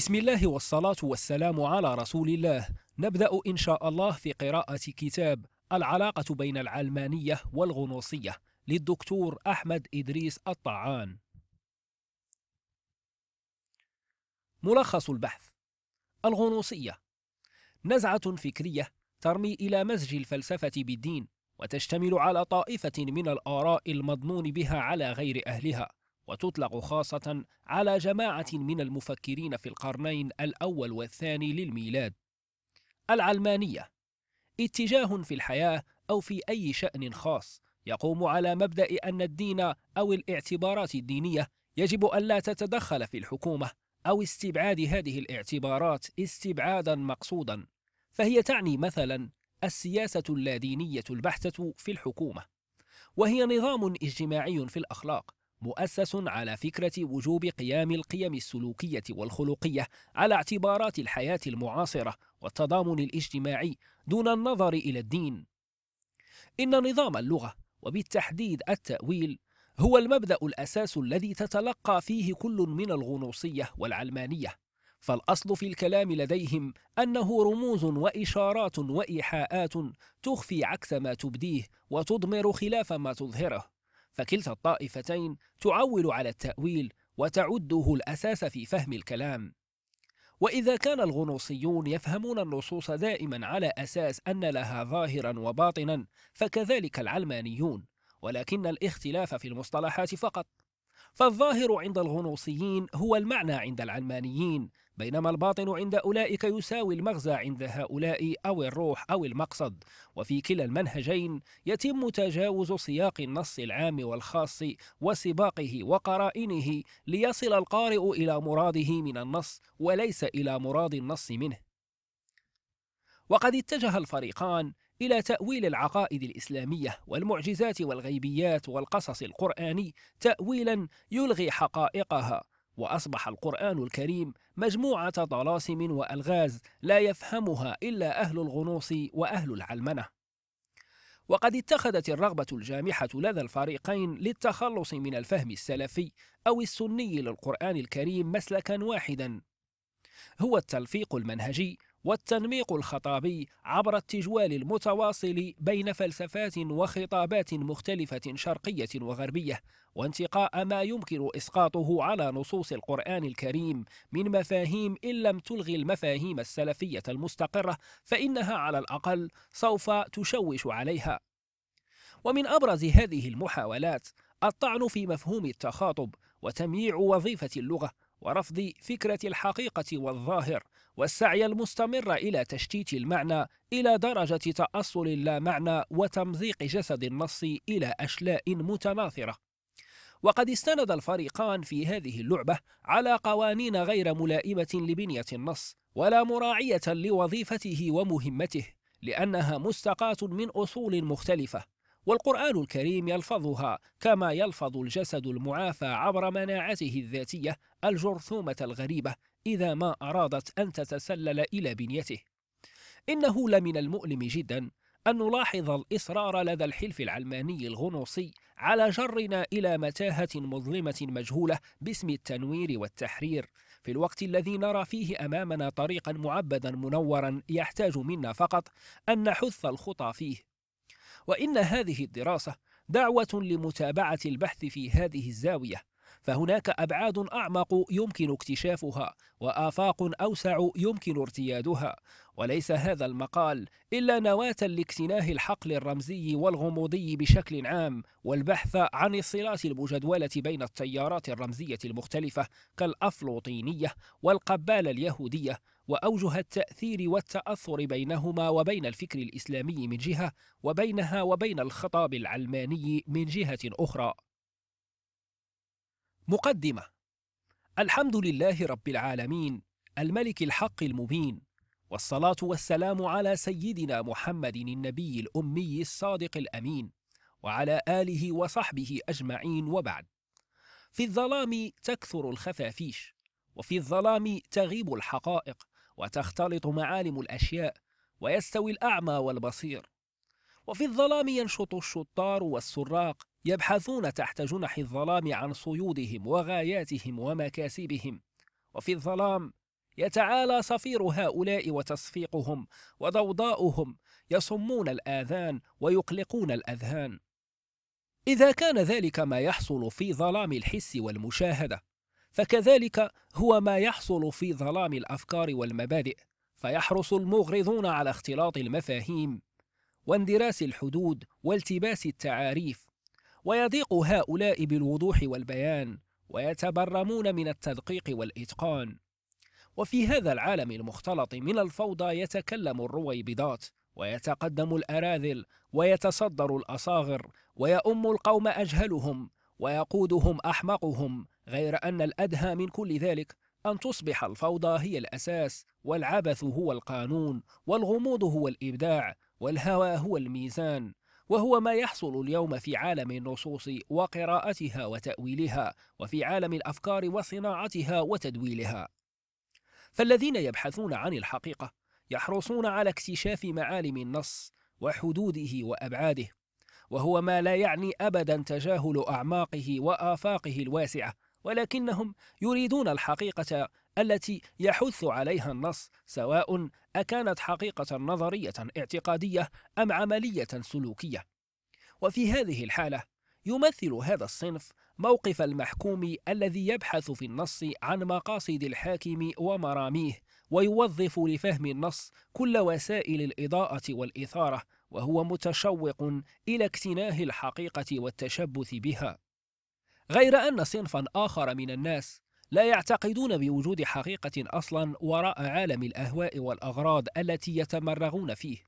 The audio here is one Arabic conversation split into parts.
بسم الله والصلاة والسلام على رسول الله نبدأ إن شاء الله في قراءة كتاب العلاقة بين العلمانية والغنوصية للدكتور أحمد إدريس الطعان ملخص البحث الغنوصية نزعة فكرية ترمي إلى مزج الفلسفة بالدين وتشتمل على طائفة من الآراء المضنون بها على غير أهلها وتطلق خاصة على جماعة من المفكرين في القرنين الأول والثاني للميلاد. العلمانية اتجاه في الحياة أو في أي شأن خاص يقوم على مبدأ أن الدين أو الاعتبارات الدينية يجب ألا تتدخل في الحكومة أو استبعاد هذه الاعتبارات استبعادا مقصودا، فهي تعني مثلا السياسة اللادينية البحتة في الحكومة، وهي نظام اجتماعي في الأخلاق مؤسس على فكرة وجوب قيام القيم السلوكية والخلقية على اعتبارات الحياة المعاصرة والتضامن الاجتماعي دون النظر إلى الدين. إن نظام اللغة وبالتحديد التأويل هو المبدأ الأساس الذي تتلقى فيه كل من الغنوصية والعلمانية، فالأصل في الكلام لديهم أنه رموز وإشارات وإيحاءات تخفي عكس ما تبديه وتضمر خلاف ما تظهره. فكلتا الطائفتين تعول على التأويل وتعده الأساس في فهم الكلام وإذا كان الغنوصيون يفهمون النصوص دائما على أساس أن لها ظاهرا وباطنا فكذلك العلمانيون ولكن الاختلاف في المصطلحات فقط فالظاهر عند الغنوصيين هو المعنى عند العلمانيين بينما الباطن عند أولئك يساوي المغزى عند هؤلاء أو الروح أو المقصد وفي كلا المنهجين يتم تجاوز سياق النص العام والخاص وسباقه وقرائنه ليصل القارئ إلى مراده من النص وليس إلى مراد النص منه وقد اتجه الفريقان إلى تأويل العقائد الإسلامية والمعجزات والغيبيات والقصص القرآني تأويلا يلغي حقائقها وأصبح القرآن الكريم مجموعة طلاسم وألغاز لا يفهمها إلا أهل الغنوص وأهل العلمنة. وقد اتخذت الرغبة الجامحة لدى الفريقين للتخلص من الفهم السلفي أو السني للقرآن الكريم مسلكا واحدا هو التلفيق المنهجي والتنميق الخطابي عبر التجوال المتواصل بين فلسفات وخطابات مختلفة شرقية وغربية وانتقاء ما يمكن إسقاطه على نصوص القرآن الكريم من مفاهيم إن لم تلغي المفاهيم السلفية المستقرة فإنها على الأقل سوف تشوش عليها ومن أبرز هذه المحاولات الطعن في مفهوم التخاطب وتمييع وظيفة اللغة ورفض فكرة الحقيقة والظاهر والسعي المستمر إلى تشتيت المعنى إلى درجة تأصل لا معنى وتمزيق جسد النص إلى أشلاء متناثرة وقد استند الفريقان في هذه اللعبة على قوانين غير ملائمة لبنية النص ولا مراعية لوظيفته ومهمته لأنها مستقاة من أصول مختلفة والقرآن الكريم يلفظها كما يلفظ الجسد المعافى عبر مناعته الذاتية الجرثومة الغريبة إذا ما أرادت أن تتسلل إلى بنيته إنه لمن المؤلم جدا أن نلاحظ الإصرار لدى الحلف العلماني الغنوصي على جرنا إلى متاهة مظلمة مجهولة باسم التنوير والتحرير في الوقت الذي نرى فيه أمامنا طريقا معبدا منورا يحتاج منا فقط أن نحث الخطى فيه وإن هذه الدراسة دعوة لمتابعة البحث في هذه الزاوية فهناك أبعاد أعمق يمكن اكتشافها وآفاق أوسع يمكن ارتيادها وليس هذا المقال إلا نواة لاكتناه الحقل الرمزي والغموضي بشكل عام والبحث عن الصلات المجدولة بين التيارات الرمزية المختلفة كالأفلوطينية والقبالة اليهودية وأوجه التأثير والتأثر بينهما وبين الفكر الإسلامي من جهة وبينها وبين الخطاب العلماني من جهة أخرى مقدمة الحمد لله رب العالمين الملك الحق المبين والصلاة والسلام على سيدنا محمد النبي الأمي الصادق الأمين وعلى آله وصحبه أجمعين وبعد في الظلام تكثر الخفافيش وفي الظلام تغيب الحقائق وتختلط معالم الأشياء ويستوي الأعمى والبصير وفي الظلام ينشط الشطار والسراق يبحثون تحت جنح الظلام عن صيودهم وغاياتهم ومكاسبهم وفي الظلام يتعالى صفير هؤلاء وتصفيقهم وضوضاؤهم يصمون الآذان ويقلقون الأذهان إذا كان ذلك ما يحصل في ظلام الحس والمشاهدة فكذلك هو ما يحصل في ظلام الأفكار والمبادئ فيحرص المغرضون على اختلاط المفاهيم واندراس الحدود والتباس التعاريف ويضيق هؤلاء بالوضوح والبيان ويتبرمون من التدقيق والإتقان وفي هذا العالم المختلط من الفوضى يتكلم الرويبضات ويتقدم الأراذل ويتصدر الأصاغر ويؤم القوم أجهلهم ويقودهم أحمقهم غير أن الأدهى من كل ذلك أن تصبح الفوضى هي الأساس والعبث هو القانون والغموض هو الإبداع والهوى هو الميزان وهو ما يحصل اليوم في عالم النصوص وقراءتها وتأويلها وفي عالم الأفكار وصناعتها وتدويلها فالذين يبحثون عن الحقيقة يحرصون على اكتشاف معالم النص وحدوده وأبعاده وهو ما لا يعني أبدا تجاهل أعماقه وآفاقه الواسعة ولكنهم يريدون الحقيقة التي يحث عليها النص سواء أكانت حقيقة نظرية اعتقادية أم عملية سلوكية وفي هذه الحالة يمثل هذا الصنف موقف المحكوم الذي يبحث في النص عن مقاصد الحاكم ومراميه ويوظف لفهم النص كل وسائل الإضاءة والإثارة وهو متشوق إلى اكتناه الحقيقة والتشبث بها غير أن صنفا آخر من الناس لا يعتقدون بوجود حقيقة أصلا وراء عالم الأهواء والأغراض التي يتمرغون فيه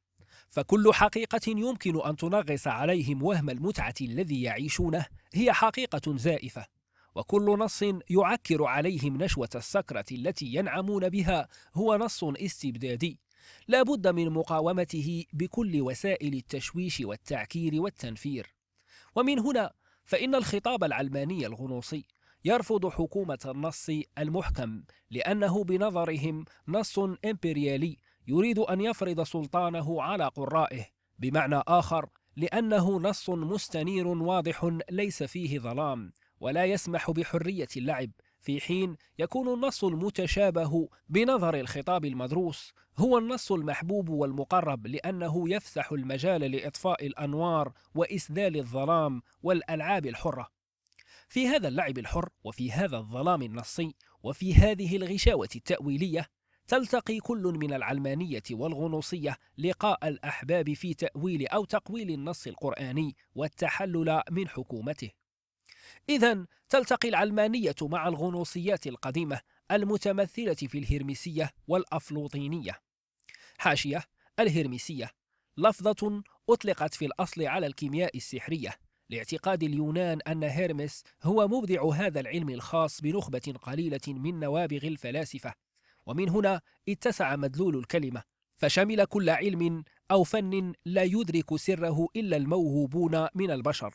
فكل حقيقة يمكن أن تنغص عليهم وهم المتعة الذي يعيشونه هي حقيقة زائفة وكل نص يعكر عليهم نشوة السكرة التي ينعمون بها هو نص استبدادي لا بد من مقاومته بكل وسائل التشويش والتعكير والتنفير ومن هنا فإن الخطاب العلماني الغنوصي يرفض حكومة النص المحكم لأنه بنظرهم نص إمبريالي يريد أن يفرض سلطانه على قرائه بمعنى آخر لأنه نص مستنير واضح ليس فيه ظلام ولا يسمح بحرية اللعب في حين يكون النص المتشابه بنظر الخطاب المدروس هو النص المحبوب والمقرب لأنه يفسح المجال لإطفاء الأنوار وإسدال الظلام والألعاب الحرة في هذا اللعب الحر وفي هذا الظلام النصي وفي هذه الغشاوة التأويلية تلتقي كل من العلمانية والغنوصية لقاء الأحباب في تأويل أو تقويل النص القرآني والتحلل من حكومته. إذا تلتقي العلمانية مع الغنوصيات القديمة المتمثلة في الهرمسية والأفلوطينية. حاشية الهرمسية لفظة أطلقت في الأصل على الكيمياء السحرية لاعتقاد اليونان أن هيرمس هو مبدع هذا العلم الخاص بنخبة قليلة من نوابغ الفلاسفة ومن هنا اتسع مدلول الكلمة فشمل كل علم أو فن لا يدرك سره إلا الموهوبون من البشر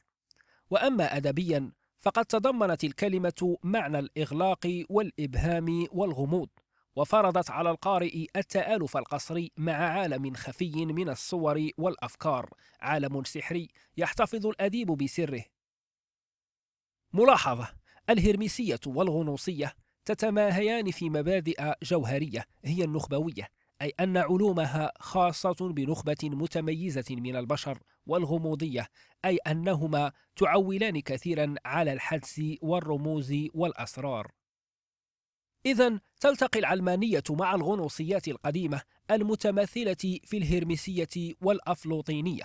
وأما أدبيا فقد تضمنت الكلمة معنى الإغلاق والإبهام والغموض وفرضت على القارئ التآلف القصري مع عالم خفي من الصور والأفكار عالم سحري يحتفظ الأديب بسره ملاحظة الهرمسية والغنوصية تتماهيان في مبادئ جوهرية هي النخبوية أي أن علومها خاصة بنخبة متميزة من البشر والغموضية أي أنهما تعولان كثيرا على الحدس والرموز والأسرار إذا تلتقي العلمانية مع الغنوصيات القديمة المتماثلة في الهرمسية والأفلوطينية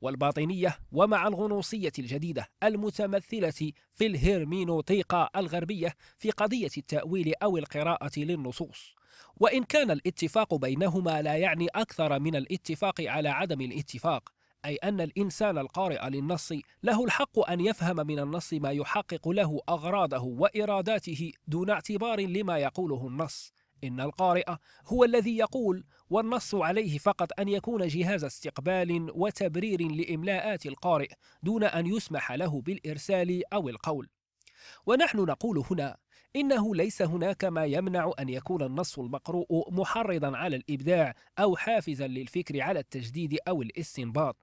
والباطنية ومع الغنوصية الجديدة المتمثلة في الهرمينوطيقة الغربية في قضية التأويل أو القراءة للنصوص وإن كان الاتفاق بينهما لا يعني أكثر من الاتفاق على عدم الاتفاق أي أن الإنسان القارئ للنص له الحق أن يفهم من النص ما يحقق له أغراضه وإراداته دون اعتبار لما يقوله النص إن القارئ هو الذي يقول والنص عليه فقط أن يكون جهاز استقبال وتبرير لإملاءات القارئ دون أن يسمح له بالإرسال أو القول ونحن نقول هنا إنه ليس هناك ما يمنع أن يكون النص المقروء محرضا على الإبداع أو حافزا للفكر على التجديد أو الاستنباط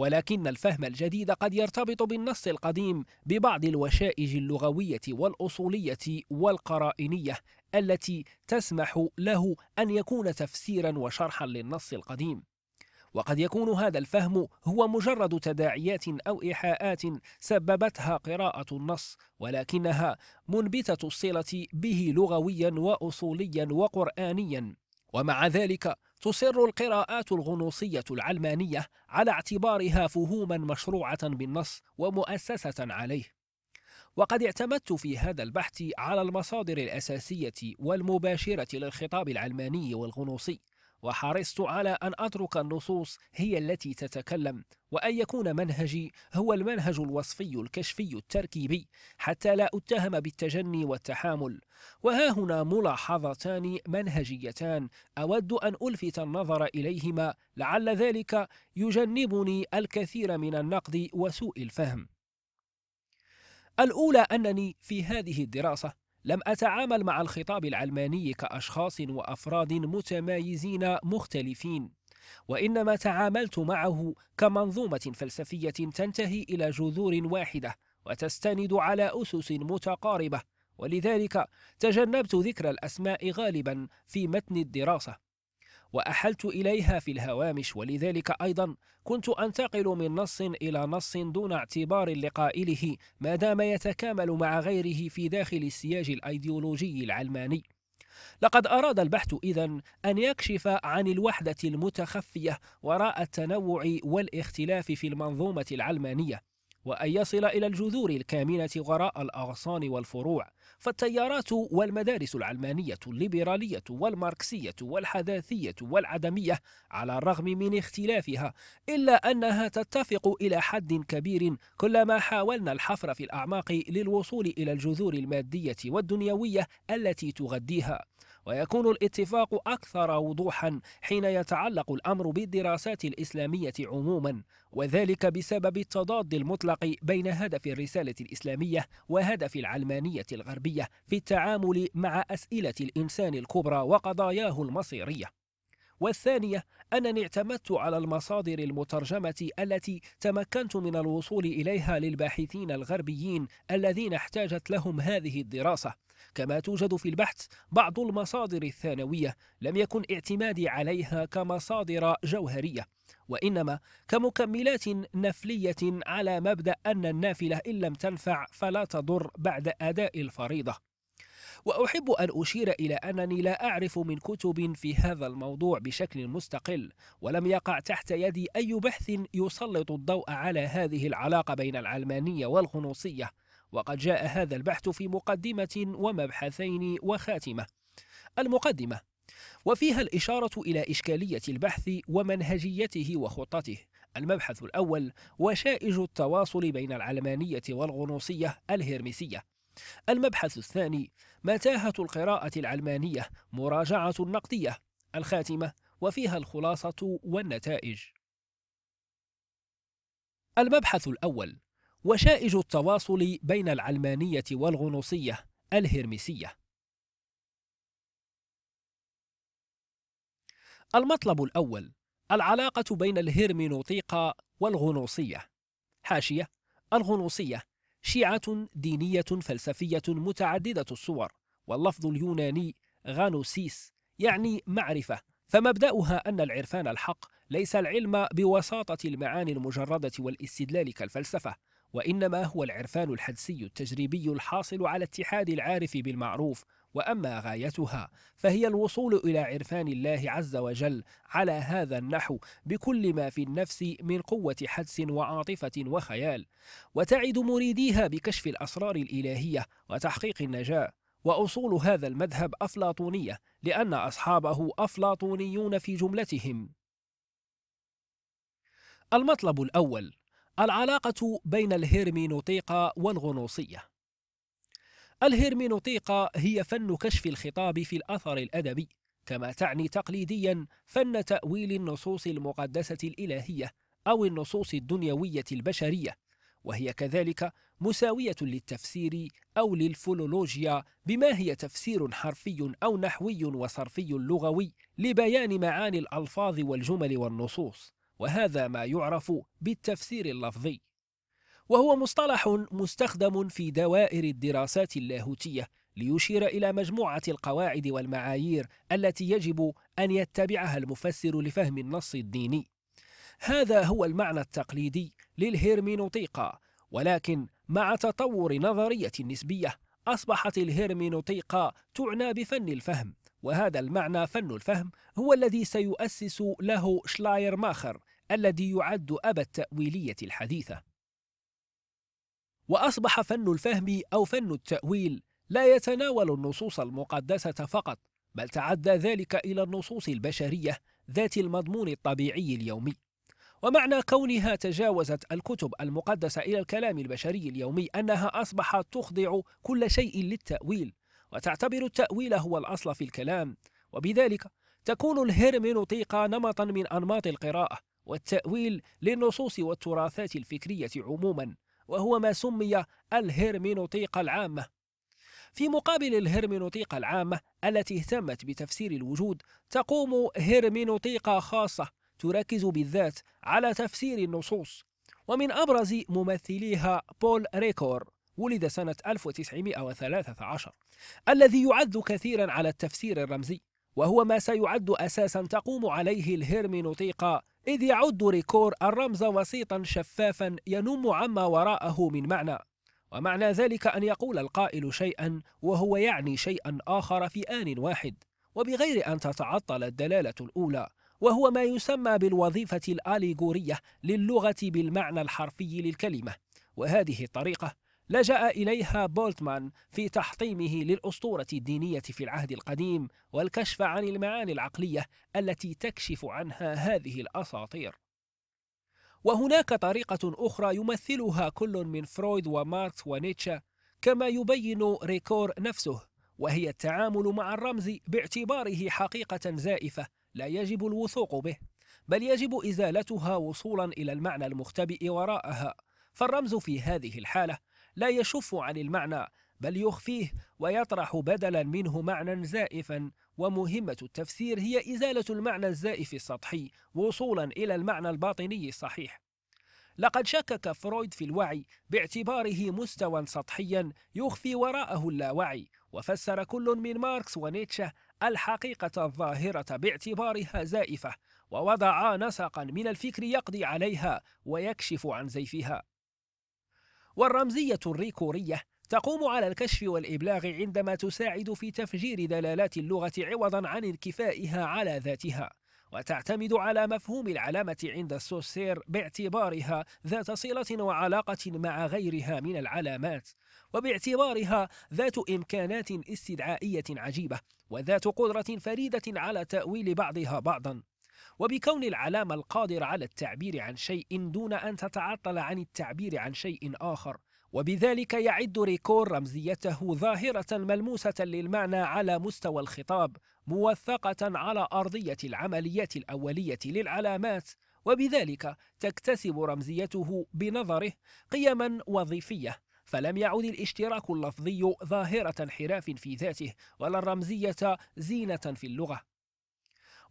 ولكن الفهم الجديد قد يرتبط بالنص القديم ببعض الوشائج اللغوية والأصولية والقرائنية التي تسمح له أن يكون تفسيرا وشرحا للنص القديم وقد يكون هذا الفهم هو مجرد تداعيات أو إيحاءات سببتها قراءة النص ولكنها منبتة الصلة به لغويا وأصوليا وقرآنيا ومع ذلك تصر القراءات الغنوصية العلمانية على اعتبارها فهوما مشروعة بالنص ومؤسسة عليه وقد اعتمدت في هذا البحث على المصادر الأساسية والمباشرة للخطاب العلماني والغنوصي وحرصت على أن أترك النصوص هي التي تتكلم وأن يكون منهجي هو المنهج الوصفي الكشفي التركيبي حتى لا أتهم بالتجني والتحامل وها هنا ملاحظتان منهجيتان أود أن ألفت النظر إليهما لعل ذلك يجنبني الكثير من النقد وسوء الفهم الأولى أنني في هذه الدراسة لم أتعامل مع الخطاب العلماني كأشخاص وأفراد متمايزين مختلفين وإنما تعاملت معه كمنظومة فلسفية تنتهي إلى جذور واحدة وتستند على أسس متقاربة ولذلك تجنبت ذكر الأسماء غالبا في متن الدراسة وأحلت إليها في الهوامش ولذلك أيضا كنت أنتقل من نص إلى نص دون اعتبار لقائله ما دام يتكامل مع غيره في داخل السياج الأيديولوجي العلماني لقد أراد البحث إذا أن يكشف عن الوحدة المتخفية وراء التنوع والاختلاف في المنظومة العلمانية وأن يصل إلى الجذور الكامنة وراء الأغصان والفروع فالتيارات والمدارس العلمانية الليبرالية والماركسية والحداثية والعدمية على الرغم من اختلافها إلا أنها تتفق إلى حد كبير كلما حاولنا الحفر في الأعماق للوصول إلى الجذور المادية والدنيوية التي تغذيها ويكون الاتفاق أكثر وضوحا حين يتعلق الأمر بالدراسات الإسلامية عموما وذلك بسبب التضاد المطلق بين هدف الرسالة الإسلامية وهدف العلمانية الغربية في التعامل مع أسئلة الإنسان الكبرى وقضاياه المصيرية والثانية أنني اعتمدت على المصادر المترجمة التي تمكنت من الوصول إليها للباحثين الغربيين الذين احتاجت لهم هذه الدراسة كما توجد في البحث بعض المصادر الثانوية لم يكن اعتمادي عليها كمصادر جوهرية وإنما كمكملات نفلية على مبدأ أن النافلة إن لم تنفع فلا تضر بعد أداء الفريضة وأحب أن أشير إلى أنني لا أعرف من كتب في هذا الموضوع بشكل مستقل ولم يقع تحت يدي أي بحث يسلط الضوء على هذه العلاقة بين العلمانية والغنوصية وقد جاء هذا البحث في مقدمة ومبحثين وخاتمة المقدمة وفيها الإشارة إلى إشكالية البحث ومنهجيته وخطته المبحث الأول وشائج التواصل بين العلمانية والغنوصية الهرمسية المبحث الثاني متاهة القراءة العلمانية مراجعة نقدية الخاتمة وفيها الخلاصة والنتائج المبحث الأول وشائج التواصل بين العلمانية والغنوصية الهرمسية المطلب الأول العلاقة بين الهرمنوطيقة والغنوصية حاشية الغنوصية شيعة دينية فلسفية متعددة الصور واللفظ اليوناني غانوسيس يعني معرفة فمبدأها أن العرفان الحق ليس العلم بوساطة المعاني المجردة والاستدلال كالفلسفة وإنما هو العرفان الحدسي التجريبي الحاصل على اتحاد العارف بالمعروف وأما غايتها فهي الوصول إلى عرفان الله عز وجل على هذا النحو بكل ما في النفس من قوة حدس وعاطفة وخيال وتعد مريديها بكشف الأسرار الإلهية وتحقيق النجاة وأصول هذا المذهب أفلاطونية لأن أصحابه أفلاطونيون في جملتهم المطلب الأول العلاقة بين الهرمينوطيقة والغنوصية الهرمينوطيقة هي فن كشف الخطاب في الأثر الأدبي كما تعني تقليديا فن تأويل النصوص المقدسة الإلهية أو النصوص الدنيوية البشرية وهي كذلك مساوية للتفسير أو للفلولوجيا بما هي تفسير حرفي أو نحوي وصرفي لغوي لبيان معاني الألفاظ والجمل والنصوص وهذا ما يعرف بالتفسير اللفظي وهو مصطلح مستخدم في دوائر الدراسات اللاهوتية ليشير إلى مجموعة القواعد والمعايير التي يجب أن يتبعها المفسر لفهم النص الديني. هذا هو المعنى التقليدي للهرمينوطيقة، ولكن مع تطور نظرية النسبية، أصبحت الهرمينوطيقة تعنى بفن الفهم، وهذا المعنى فن الفهم هو الذي سيؤسس له شلاير ماخر الذي يعد أبا التأويلية الحديثة. وأصبح فن الفهم أو فن التأويل لا يتناول النصوص المقدسة فقط بل تعدى ذلك إلى النصوص البشرية ذات المضمون الطبيعي اليومي ومعنى كونها تجاوزت الكتب المقدسة إلى الكلام البشري اليومي أنها أصبحت تخضع كل شيء للتأويل وتعتبر التأويل هو الأصل في الكلام وبذلك تكون الهرمنوطيقة نمطا من أنماط القراءة والتأويل للنصوص والتراثات الفكرية عموما وهو ما سمي الهرمينوطيقة العامة في مقابل الهرمينوطيقة العامة التي اهتمت بتفسير الوجود تقوم هرمينوطيقة خاصة تركز بالذات على تفسير النصوص ومن أبرز ممثليها بول ريكور ولد سنة 1913 الذي يعد كثيرا على التفسير الرمزي وهو ما سيعد أساسا تقوم عليه الهرمينوطيقة إذ يعد ريكور الرمز وسيطا شفافا ينم عما وراءه من معنى ومعنى ذلك أن يقول القائل شيئا وهو يعني شيئا آخر في آن واحد وبغير أن تتعطل الدلالة الأولى وهو ما يسمى بالوظيفة الآليغورية للغة بالمعنى الحرفي للكلمة وهذه الطريقة لجأ إليها بولتمان في تحطيمه للأسطورة الدينية في العهد القديم والكشف عن المعاني العقلية التي تكشف عنها هذه الأساطير. وهناك طريقة أخرى يمثلها كل من فرويد وماركس ونيتشا كما يبين ريكور نفسه وهي التعامل مع الرمز باعتباره حقيقة زائفة لا يجب الوثوق به بل يجب إزالتها وصولا إلى المعنى المختبئ وراءها فالرمز في هذه الحالة لا يشف عن المعنى بل يخفيه ويطرح بدلا منه معنى زائفا ومهمة التفسير هي إزالة المعنى الزائف السطحي وصولا إلى المعنى الباطني الصحيح لقد شكك فرويد في الوعي باعتباره مستوى سطحيا يخفي وراءه اللاوعي وفسر كل من ماركس ونيتشه الحقيقة الظاهرة باعتبارها زائفة ووضعا نسقا من الفكر يقضي عليها ويكشف عن زيفها والرمزية الريكورية تقوم على الكشف والإبلاغ عندما تساعد في تفجير دلالات اللغة عوضا عن انكفائها على ذاتها وتعتمد على مفهوم العلامة عند السوسير باعتبارها ذات صلة وعلاقة مع غيرها من العلامات وباعتبارها ذات إمكانات استدعائية عجيبة وذات قدرة فريدة على تأويل بعضها بعضا وبكون العلامة القادرة على التعبير عن شيء دون أن تتعطل عن التعبير عن شيء آخر وبذلك يعد ريكور رمزيته ظاهرة ملموسة للمعنى على مستوى الخطاب موثقة على أرضية العمليات الأولية للعلامات وبذلك تكتسب رمزيته بنظره قيما وظيفية فلم يعد الاشتراك اللفظي ظاهرة انحراف في ذاته ولا الرمزية زينة في اللغة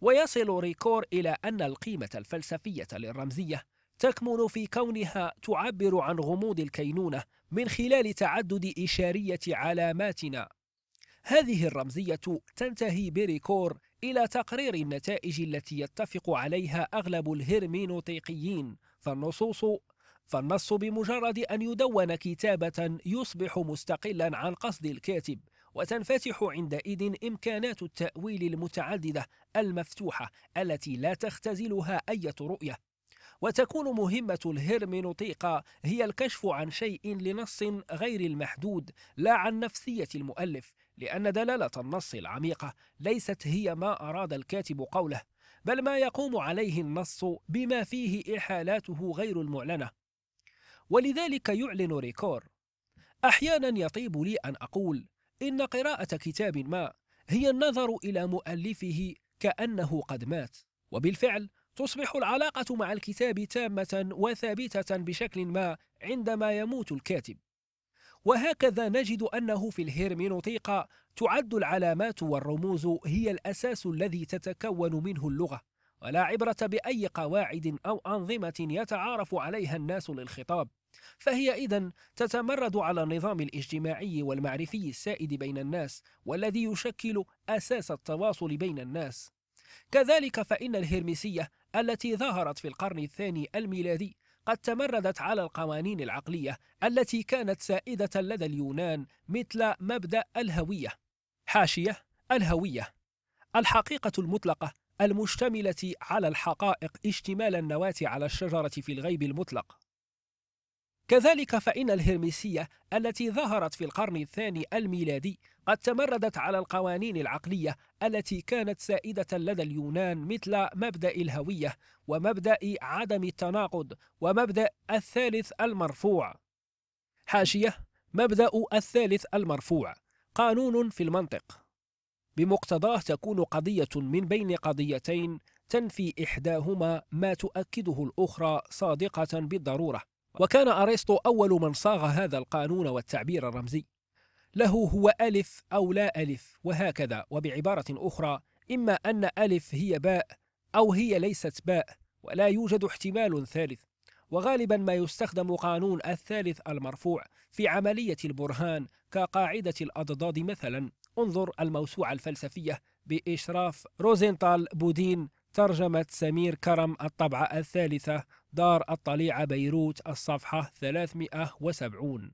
ويصل ريكور إلى أن القيمة الفلسفية للرمزية تكمن في كونها تعبر عن غموض الكينونة من خلال تعدد إشارية علاماتنا هذه الرمزية تنتهي بريكور إلى تقرير النتائج التي يتفق عليها أغلب الهرمينوطيقيين فالنصوص فالنص بمجرد أن يدون كتابة يصبح مستقلا عن قصد الكاتب وتنفتح عندئذ إمكانات التأويل المتعددة المفتوحة التي لا تختزلها أي رؤية وتكون مهمة الهرمنوطيقة هي الكشف عن شيء لنص غير المحدود لا عن نفسية المؤلف لأن دلالة النص العميقة ليست هي ما أراد الكاتب قوله بل ما يقوم عليه النص بما فيه إحالاته غير المعلنة ولذلك يعلن ريكور أحيانا يطيب لي أن أقول إن قراءة كتاب ما هي النظر إلى مؤلفه كأنه قد مات وبالفعل تصبح العلاقة مع الكتاب تامة وثابتة بشكل ما عندما يموت الكاتب وهكذا نجد أنه في الهيرمينوطيقة تعد العلامات والرموز هي الأساس الذي تتكون منه اللغة ولا عبرة بأي قواعد أو أنظمة يتعارف عليها الناس للخطاب فهي إذا تتمرد على النظام الاجتماعي والمعرفي السائد بين الناس والذي يشكل أساس التواصل بين الناس كذلك فإن الهرمسية التي ظهرت في القرن الثاني الميلادي قد تمردت على القوانين العقلية التي كانت سائدة لدى اليونان مثل مبدأ الهوية حاشية الهوية الحقيقة المطلقة المشتملة على الحقائق اشتمال النواة على الشجرة في الغيب المطلق كذلك فإن الهرمسية التي ظهرت في القرن الثاني الميلادي قد تمردت على القوانين العقلية التي كانت سائدة لدى اليونان مثل مبدأ الهوية ومبدأ عدم التناقض ومبدأ الثالث المرفوع حاشية مبدأ الثالث المرفوع قانون في المنطق بمقتضاه تكون قضية من بين قضيتين تنفي إحداهما ما تؤكده الأخرى صادقة بالضرورة وكان أرسطو أول من صاغ هذا القانون والتعبير الرمزي له هو ألف أو لا ألف وهكذا وبعبارة أخرى إما أن ألف هي باء أو هي ليست باء ولا يوجد احتمال ثالث وغالبا ما يستخدم قانون الثالث المرفوع في عملية البرهان كقاعدة الأضداد مثلا انظر الموسوعة الفلسفية بإشراف روزنتال بودين ترجمة سمير كرم الطبعة الثالثة دار الطليعة بيروت الصفحة 370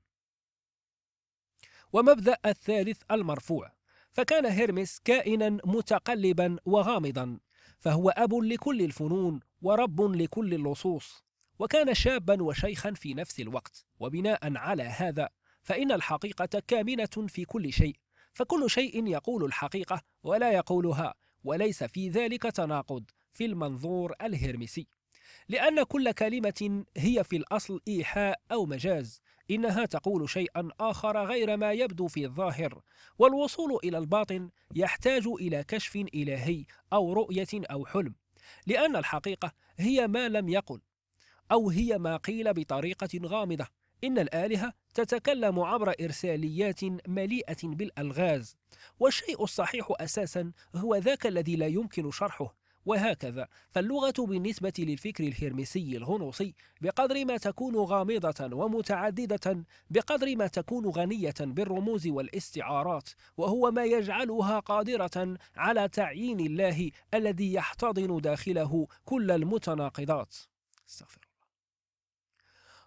ومبدأ الثالث المرفوع فكان هيرمس كائنا متقلبا وغامضا فهو أب لكل الفنون ورب لكل اللصوص وكان شابا وشيخا في نفس الوقت وبناء على هذا فإن الحقيقة كامنة في كل شيء فكل شيء يقول الحقيقة ولا يقولها وليس في ذلك تناقض في المنظور الهرمسي لأن كل كلمة هي في الأصل إيحاء أو مجاز إنها تقول شيئا آخر غير ما يبدو في الظاهر والوصول إلى الباطن يحتاج إلى كشف إلهي أو رؤية أو حلم لأن الحقيقة هي ما لم يقل أو هي ما قيل بطريقة غامضة إن الآلهة تتكلم عبر إرساليات مليئة بالألغاز والشيء الصحيح أساسا هو ذاك الذي لا يمكن شرحه وهكذا فاللغة بالنسبة للفكر الهرمسي الغنوصي بقدر ما تكون غامضة ومتعددة بقدر ما تكون غنية بالرموز والاستعارات وهو ما يجعلها قادرة على تعيين الله الذي يحتضن داخله كل المتناقضات استغفر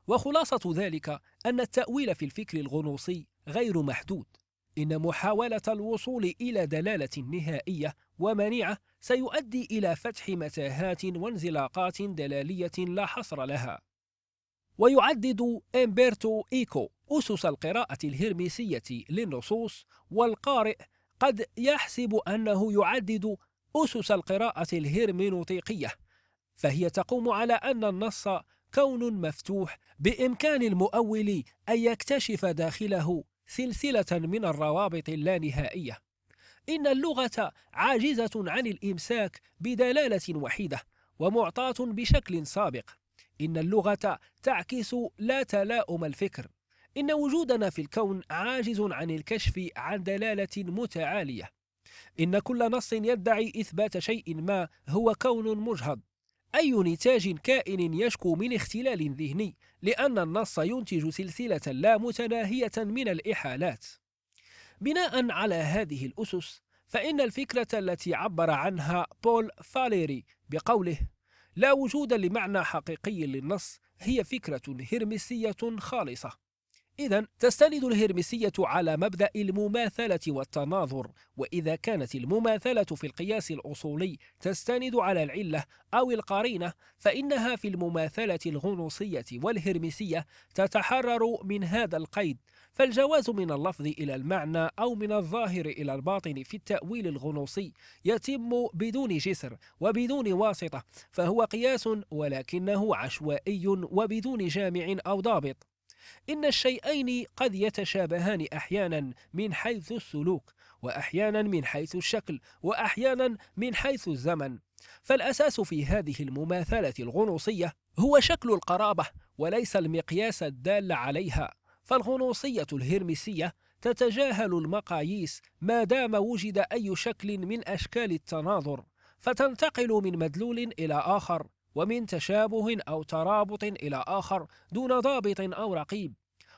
وخلاصة ذلك أن التأويل في الفكر الغنوصي غير محدود إن محاولة الوصول إلى دلالة نهائية ومنيعة سيؤدي إلى فتح متاهات وانزلاقات دلالية لا حصر لها ويعدد إمبرتو إيكو أسس القراءة الهرميسيه للنصوص والقارئ قد يحسب أنه يعدد أسس القراءة الهرمنوطيقية فهي تقوم على أن النص كون مفتوح بإمكان المؤول أن يكتشف داخله سلسلة من الروابط اللانهائية إن اللغة عاجزة عن الإمساك بدلالة وحيدة ومعطاة بشكل سابق إن اللغة تعكس لا تلاؤم الفكر إن وجودنا في الكون عاجز عن الكشف عن دلالة متعالية إن كل نص يدعي إثبات شيء ما هو كون مجهد أي نتاج كائن يشكو من اختلال ذهني لأن النص ينتج سلسلة لا متناهية من الإحالات بناء على هذه الأسس فإن الفكرة التي عبر عنها بول فاليري بقوله لا وجود لمعنى حقيقي للنص هي فكرة هرمسية خالصة إذا تستند الهرمسية على مبدأ المماثلة والتناظر، وإذا كانت المماثلة في القياس الأصولي تستند على العلة أو القرينة، فإنها في المماثلة الغنوصية والهرمسية تتحرر من هذا القيد، فالجواز من اللفظ إلى المعنى أو من الظاهر إلى الباطن في التأويل الغنوصي يتم بدون جسر وبدون واسطة فهو قياس ولكنه عشوائي وبدون جامع أو ضابط إن الشيئين قد يتشابهان أحيانا من حيث السلوك وأحيانا من حيث الشكل وأحيانا من حيث الزمن فالأساس في هذه المماثلة الغنوصية هو شكل القرابة وليس المقياس الدال عليها فالغنوصية الهرمسية تتجاهل المقاييس ما دام وجد أي شكل من أشكال التناظر فتنتقل من مدلول إلى آخر ومن تشابه أو ترابط إلى آخر دون ضابط أو رقيب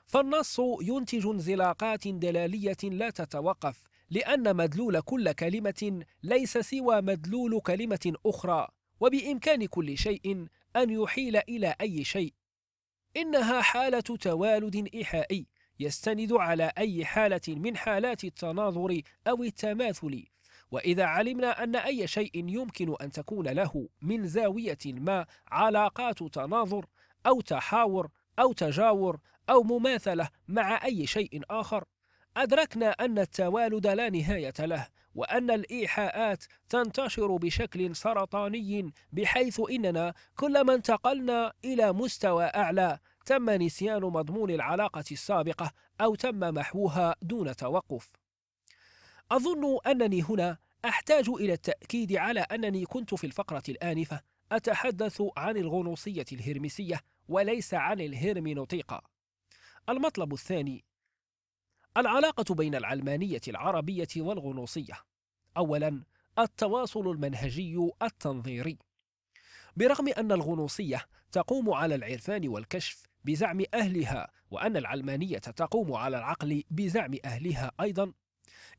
فالنص ينتج انزلاقات دلالية لا تتوقف لأن مدلول كل كلمة ليس سوى مدلول كلمة أخرى وبإمكان كل شيء أن يحيل إلى أي شيء إنها حالة توالد إيحائي يستند على أي حالة من حالات التناظر أو التماثل وإذا علمنا أن أي شيء يمكن أن تكون له من زاوية ما علاقات تناظر أو تحاور أو تجاور أو مماثلة مع أي شيء آخر أدركنا أن التوالد لا نهاية له وأن الإيحاءات تنتشر بشكل سرطاني بحيث إننا كلما انتقلنا إلى مستوى أعلى تم نسيان مضمون العلاقة السابقة أو تم محوها دون توقف. أظن أنني هنا أحتاج إلى التأكيد على أنني كنت في الفقرة الآنفة أتحدث عن الغنوصية الهرمسية وليس عن الهرمنوطيقة. المطلب الثاني العلاقة بين العلمانية العربية والغنوصية أولا التواصل المنهجي التنظيري برغم أن الغنوصية تقوم على العرفان والكشف بزعم أهلها وأن العلمانية تقوم على العقل بزعم أهلها أيضا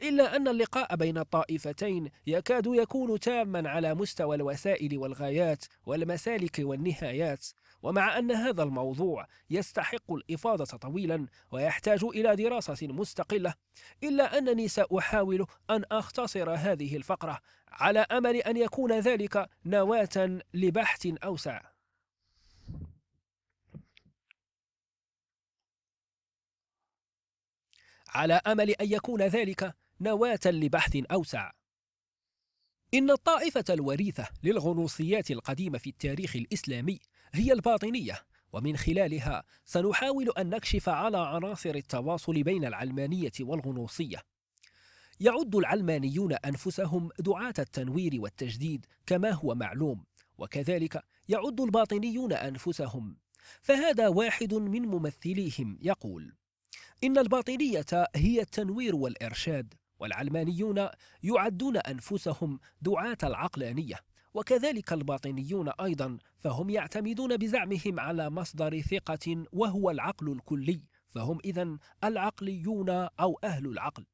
إلا أن اللقاء بين الطائفتين يكاد يكون تاما على مستوى الوسائل والغايات والمسالك والنهايات ومع أن هذا الموضوع يستحق الإفاضة طويلا ويحتاج إلى دراسة مستقلة إلا أنني سأحاول أن أختصر هذه الفقرة على أمل أن يكون ذلك نواة لبحث أوسع على أمل أن يكون ذلك نواة لبحث أوسع إن الطائفة الوريثة للغنوصيات القديمة في التاريخ الإسلامي هي الباطنية ومن خلالها سنحاول أن نكشف على عناصر التواصل بين العلمانية والغنوصية يعد العلمانيون أنفسهم دعاة التنوير والتجديد كما هو معلوم وكذلك يعد الباطنيون أنفسهم فهذا واحد من ممثليهم يقول إن الباطنية هي التنوير والإرشاد والعلمانيون يعدون أنفسهم دعاة العقلانية وكذلك الباطنيون أيضا فهم يعتمدون بزعمهم على مصدر ثقة وهو العقل الكلي فهم إذا العقليون أو أهل العقل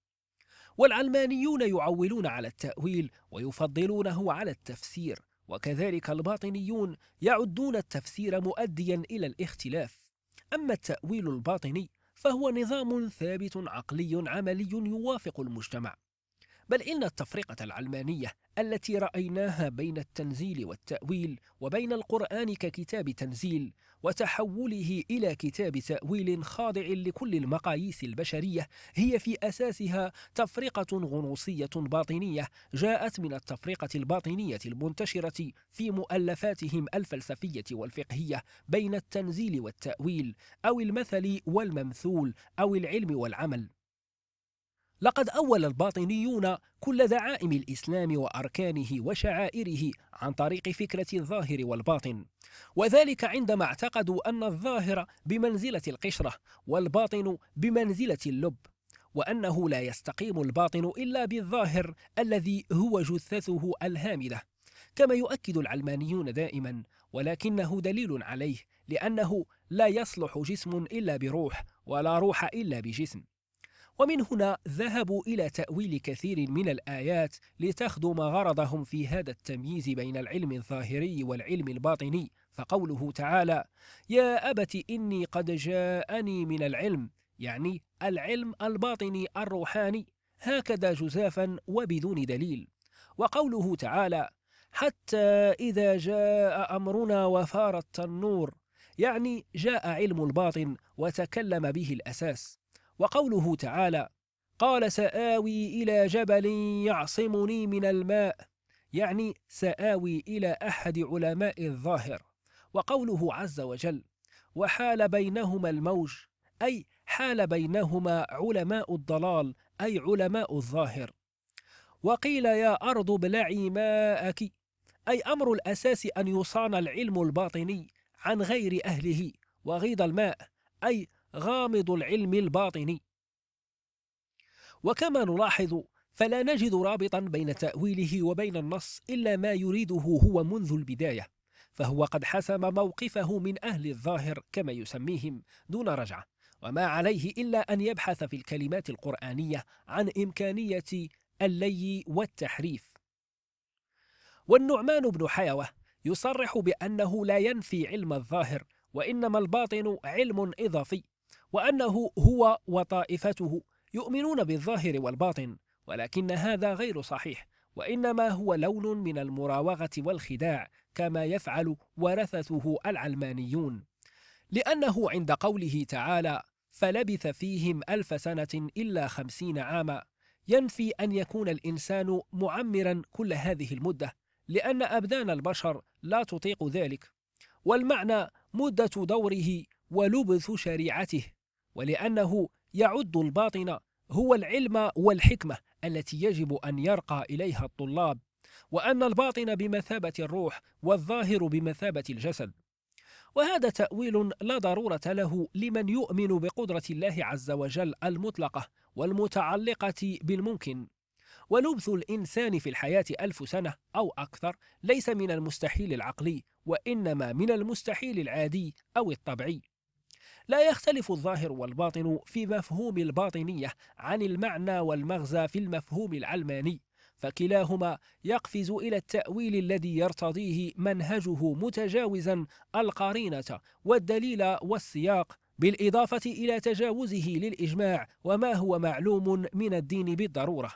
والعلمانيون يعولون على التأويل ويفضلونه على التفسير وكذلك الباطنيون يعدون التفسير مؤديا إلى الاختلاف أما التأويل الباطني فهو نظام ثابت عقلي عملي يوافق المجتمع بل إن التفرقة العلمانية التي رأيناها بين التنزيل والتأويل وبين القرآن ككتاب تنزيل وتحوله إلى كتاب تأويل خاضع لكل المقاييس البشرية هي في أساسها تفرقة غنوصية باطنية جاءت من التفرقة الباطنية المنتشرة في مؤلفاتهم الفلسفية والفقهية بين التنزيل والتأويل أو المثل والممثول أو العلم والعمل لقد أول الباطنيون كل دعائم الإسلام وأركانه وشعائره عن طريق فكرة الظاهر والباطن وذلك عندما اعتقدوا أن الظاهر بمنزلة القشرة والباطن بمنزلة اللب وأنه لا يستقيم الباطن إلا بالظاهر الذي هو جثته الهامدة كما يؤكد العلمانيون دائما ولكنه دليل عليه لأنه لا يصلح جسم إلا بروح ولا روح إلا بجسم ومن هنا ذهبوا إلى تأويل كثير من الآيات لتخدم غرضهم في هذا التمييز بين العلم الظاهري والعلم الباطني فقوله تعالى يا أبت إني قد جاءني من العلم يعني العلم الباطني الروحاني هكذا جزافا وبدون دليل وقوله تعالى حتى إذا جاء أمرنا وفار التنور يعني جاء علم الباطن وتكلم به الأساس وقوله تعالى قال سآوي إلى جبل يعصمني من الماء يعني سآوي إلى أحد علماء الظاهر وقوله عز وجل وحال بينهما الموج أي حال بينهما علماء الضلال أي علماء الظاهر وقيل يا أرض ابلعي ماءك أي أمر الأساس أن يصان العلم الباطني عن غير أهله وغيض الماء أي غامض العلم الباطني وكما نلاحظ فلا نجد رابطا بين تأويله وبين النص إلا ما يريده هو منذ البداية فهو قد حسم موقفه من أهل الظاهر كما يسميهم دون رجعة وما عليه إلا أن يبحث في الكلمات القرآنية عن إمكانية اللي والتحريف والنعمان بن حيوة يصرح بأنه لا ينفي علم الظاهر وإنما الباطن علم إضافي وأنه هو وطائفته يؤمنون بالظاهر والباطن ولكن هذا غير صحيح وإنما هو لون من المراوغة والخداع كما يفعل ورثته العلمانيون لأنه عند قوله تعالى فلبث فيهم ألف سنة إلا خمسين عاما ينفي أن يكون الإنسان معمرا كل هذه المدة لأن أبدان البشر لا تطيق ذلك والمعنى مدة دوره ولبث شريعته ولأنه يعد الباطن هو العلم والحكمة التي يجب أن يرقى إليها الطلاب وأن الباطن بمثابة الروح والظاهر بمثابة الجسد وهذا تأويل لا ضرورة له لمن يؤمن بقدرة الله عز وجل المطلقة والمتعلقة بالممكن ولبث الإنسان في الحياة ألف سنة أو أكثر ليس من المستحيل العقلي وإنما من المستحيل العادي أو الطبيعي لا يختلف الظاهر والباطن في مفهوم الباطنية عن المعنى والمغزى في المفهوم العلماني فكلاهما يقفز إلى التأويل الذي يرتضيه منهجه متجاوزا القرينة والدليل والسياق بالإضافة إلى تجاوزه للإجماع وما هو معلوم من الدين بالضرورة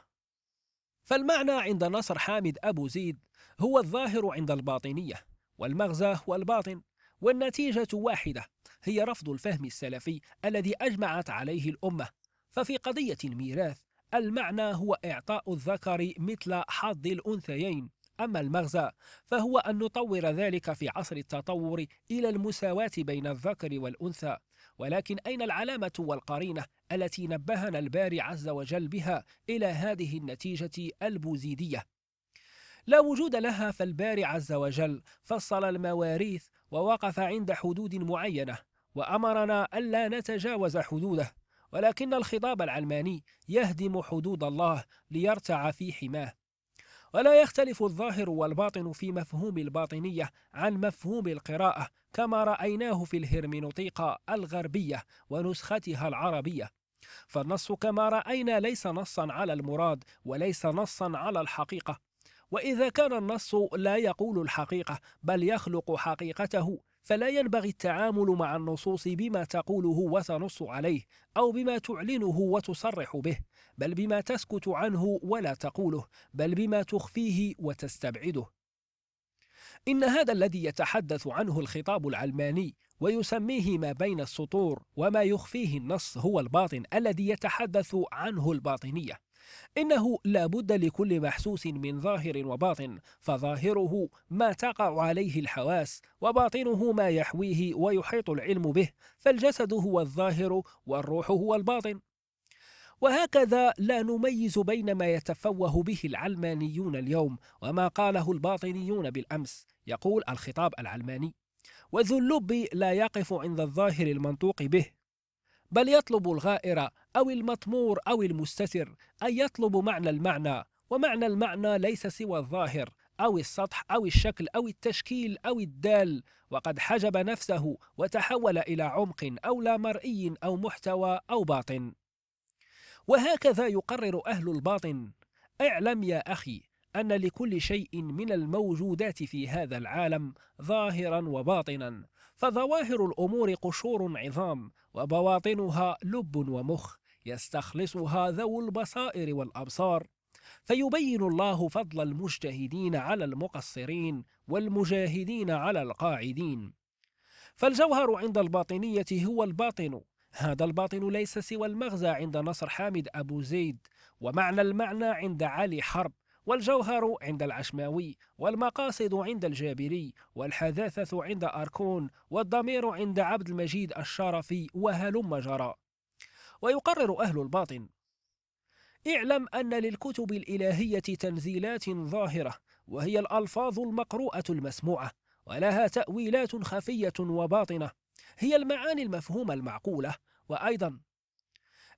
فالمعنى عند نصر حامد أبو زيد هو الظاهر عند الباطنية والمغزى والباطن والنتيجة واحدة هي رفض الفهم السلفي الذي أجمعت عليه الأمة ففي قضية الميراث المعنى هو إعطاء الذكر مثل حظ الأنثيين أما المغزى فهو أن نطور ذلك في عصر التطور إلى المساواة بين الذكر والأنثى ولكن أين العلامة والقرينة التي نبهنا الباري عز وجل بها إلى هذه النتيجة البوزيدية؟ لا وجود لها فالباري عز وجل فصل المواريث ووقف عند حدود معينة وأمرنا ألا نتجاوز حدوده ولكن الخطاب العلماني يهدم حدود الله ليرتع في حماه ولا يختلف الظاهر والباطن في مفهوم الباطنية عن مفهوم القراءة كما رأيناه في الهرمنوطيقة الغربية ونسختها العربية فالنص كما رأينا ليس نصا على المراد وليس نصا على الحقيقة وإذا كان النص لا يقول الحقيقة بل يخلق حقيقته فلا ينبغي التعامل مع النصوص بما تقوله وتنص عليه أو بما تعلنه وتصرح به بل بما تسكت عنه ولا تقوله بل بما تخفيه وتستبعده إن هذا الذي يتحدث عنه الخطاب العلماني ويسميه ما بين السطور وما يخفيه النص هو الباطن الذي يتحدث عنه الباطنية إنه لا بد لكل محسوس من ظاهر وباطن فظاهره ما تقع عليه الحواس وباطنه ما يحويه ويحيط العلم به فالجسد هو الظاهر والروح هو الباطن وهكذا لا نميز بين ما يتفوه به العلمانيون اليوم وما قاله الباطنيون بالأمس يقول الخطاب العلماني وذو اللب لا يقف عند الظاهر المنطوق به بل يطلب الغائر أو المطمور أو المستتر أن يطلب معنى المعنى ومعنى المعنى ليس سوى الظاهر أو السطح أو الشكل أو التشكيل أو الدال وقد حجب نفسه وتحول إلى عمق أو لا مرئي أو محتوى أو باطن وهكذا يقرر أهل الباطن اعلم يا أخي أن لكل شيء من الموجودات في هذا العالم ظاهرا وباطنا فظواهر الأمور قشور عظام وبواطنها لب ومخ يستخلصها ذو البصائر والأبصار فيبين الله فضل المجتهدين على المقصرين والمجاهدين على القاعدين فالجوهر عند الباطنية هو الباطن هذا الباطن ليس سوى المغزى عند نصر حامد أبو زيد ومعنى المعنى عند علي حرب والجوهر عند العشماوي والمقاصد عند الجابري والحداثة عند أركون والضمير عند عبد المجيد الشرفي وهلم جرى ويقرر أهل الباطن اعلم أن للكتب الإلهية تنزيلات ظاهرة وهي الألفاظ المقروءة المسموعة ولها تأويلات خفية وباطنة هي المعاني المفهومة المعقولة وأيضا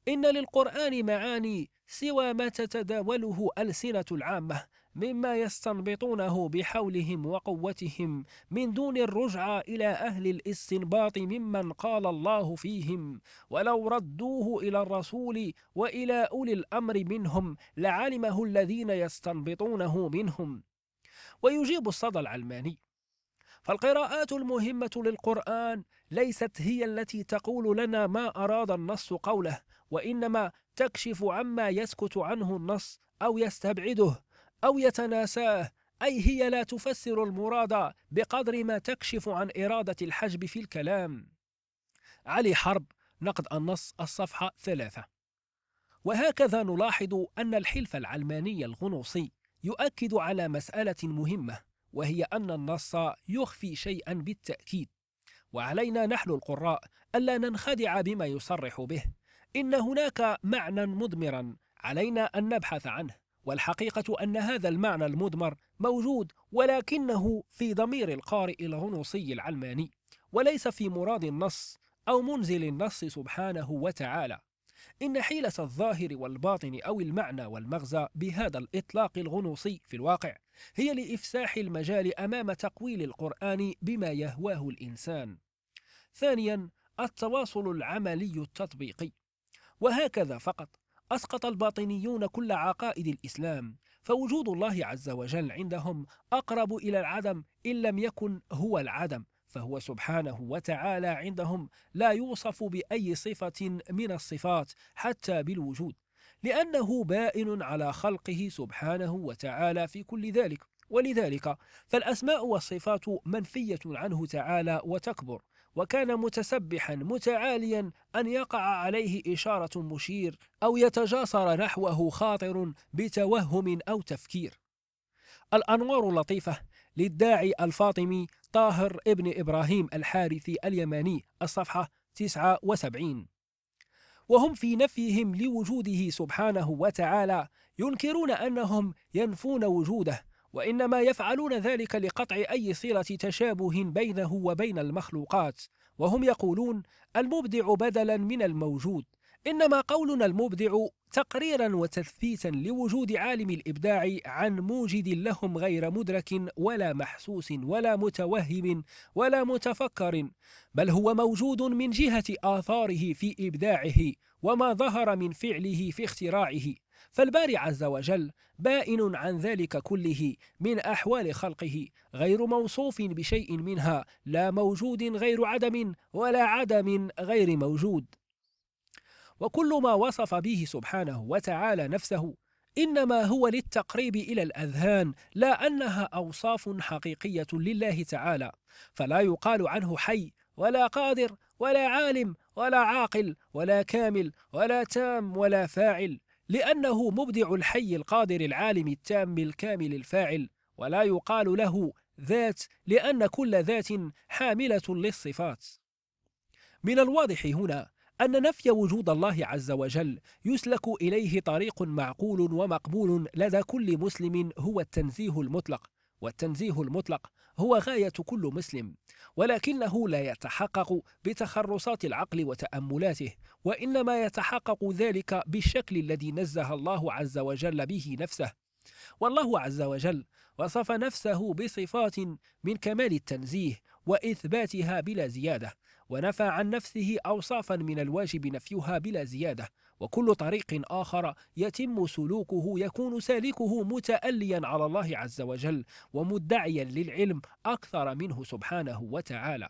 إن للقرآن معاني سوى ما تتداوله ألسنة العامة مما يستنبطونه بحولهم وقوتهم من دون الرجعة إلى أهل الاستنباط ممن قال الله فيهم ولو ردوه إلى الرسول وإلى أولي الأمر منهم لعلمه الذين يستنبطونه منهم ويجيب الصدى العلماني فالقراءات المهمة للقرآن ليست هي التي تقول لنا ما أراد النص قوله وإنما تكشف عما يسكت عنه النص أو يستبعده أو يتناساه أي هي لا تفسر المراد بقدر ما تكشف عن إرادة الحجب في الكلام علي حرب نقد النص الصفحة ثلاثة وهكذا نلاحظ أن الحلف العلماني الغنوصي يؤكد على مسألة مهمة وهي أن النص يخفي شيئا بالتأكيد وعلينا نحن القراء ألا ننخدع بما يصرح به إن هناك معنى مضمرا علينا أن نبحث عنه والحقيقة أن هذا المعنى المضمر موجود ولكنه في ضمير القارئ الغنوصي العلماني وليس في مراد النص أو منزل النص سبحانه وتعالى إن حيلة الظاهر والباطن أو المعنى والمغزى بهذا الإطلاق الغنوصي في الواقع هي لإفساح المجال أمام تقويل القرآن بما يهواه الإنسان ثانيا التواصل العملي التطبيقي وهكذا فقط أسقط الباطنيون كل عقائد الإسلام فوجود الله عز وجل عندهم أقرب إلى العدم إن لم يكن هو العدم فهو سبحانه وتعالى عندهم لا يوصف بأي صفة من الصفات حتى بالوجود لأنه بائن على خلقه سبحانه وتعالى في كل ذلك ولذلك فالأسماء والصفات منفية عنه تعالى وتكبر وكان متسبحا متعاليا أن يقع عليه إشارة مشير أو يتجاسر نحوه خاطر بتوهم أو تفكير الأنوار اللطيفة للداعي الفاطمي طاهر ابن إبراهيم الحارثي اليماني الصفحة 79 وهم في نفيهم لوجوده سبحانه وتعالى ينكرون أنهم ينفون وجوده وإنما يفعلون ذلك لقطع أي صلة تشابه بينه وبين المخلوقات وهم يقولون المبدع بدلا من الموجود إنما قولنا المبدع تقريرا وتثبيتا لوجود عالم الإبداع عن موجد لهم غير مدرك ولا محسوس ولا متوهم ولا متفكر بل هو موجود من جهة آثاره في إبداعه وما ظهر من فعله في اختراعه فالباري عز وجل بائن عن ذلك كله من أحوال خلقه غير موصوف بشيء منها لا موجود غير عدم ولا عدم غير موجود وكل ما وصف به سبحانه وتعالى نفسه إنما هو للتقريب إلى الأذهان لا أنها أوصاف حقيقية لله تعالى فلا يقال عنه حي ولا قادر ولا عالم ولا عاقل ولا كامل ولا تام ولا فاعل لأنه مبدع الحي القادر العالم التام الكامل الفاعل ولا يقال له ذات لأن كل ذات حاملة للصفات من الواضح هنا أن نفي وجود الله عز وجل يسلك إليه طريق معقول ومقبول لدى كل مسلم هو التنزيه المطلق والتنزيه المطلق هو غاية كل مسلم ولكنه لا يتحقق بتخرصات العقل وتأملاته وإنما يتحقق ذلك بالشكل الذي نزه الله عز وجل به نفسه والله عز وجل وصف نفسه بصفات من كمال التنزيه وإثباتها بلا زيادة ونفى عن نفسه أوصافا من الواجب نفيها بلا زيادة وكل طريق آخر يتم سلوكه يكون سالكه متأليا على الله عز وجل ومدعيا للعلم أكثر منه سبحانه وتعالى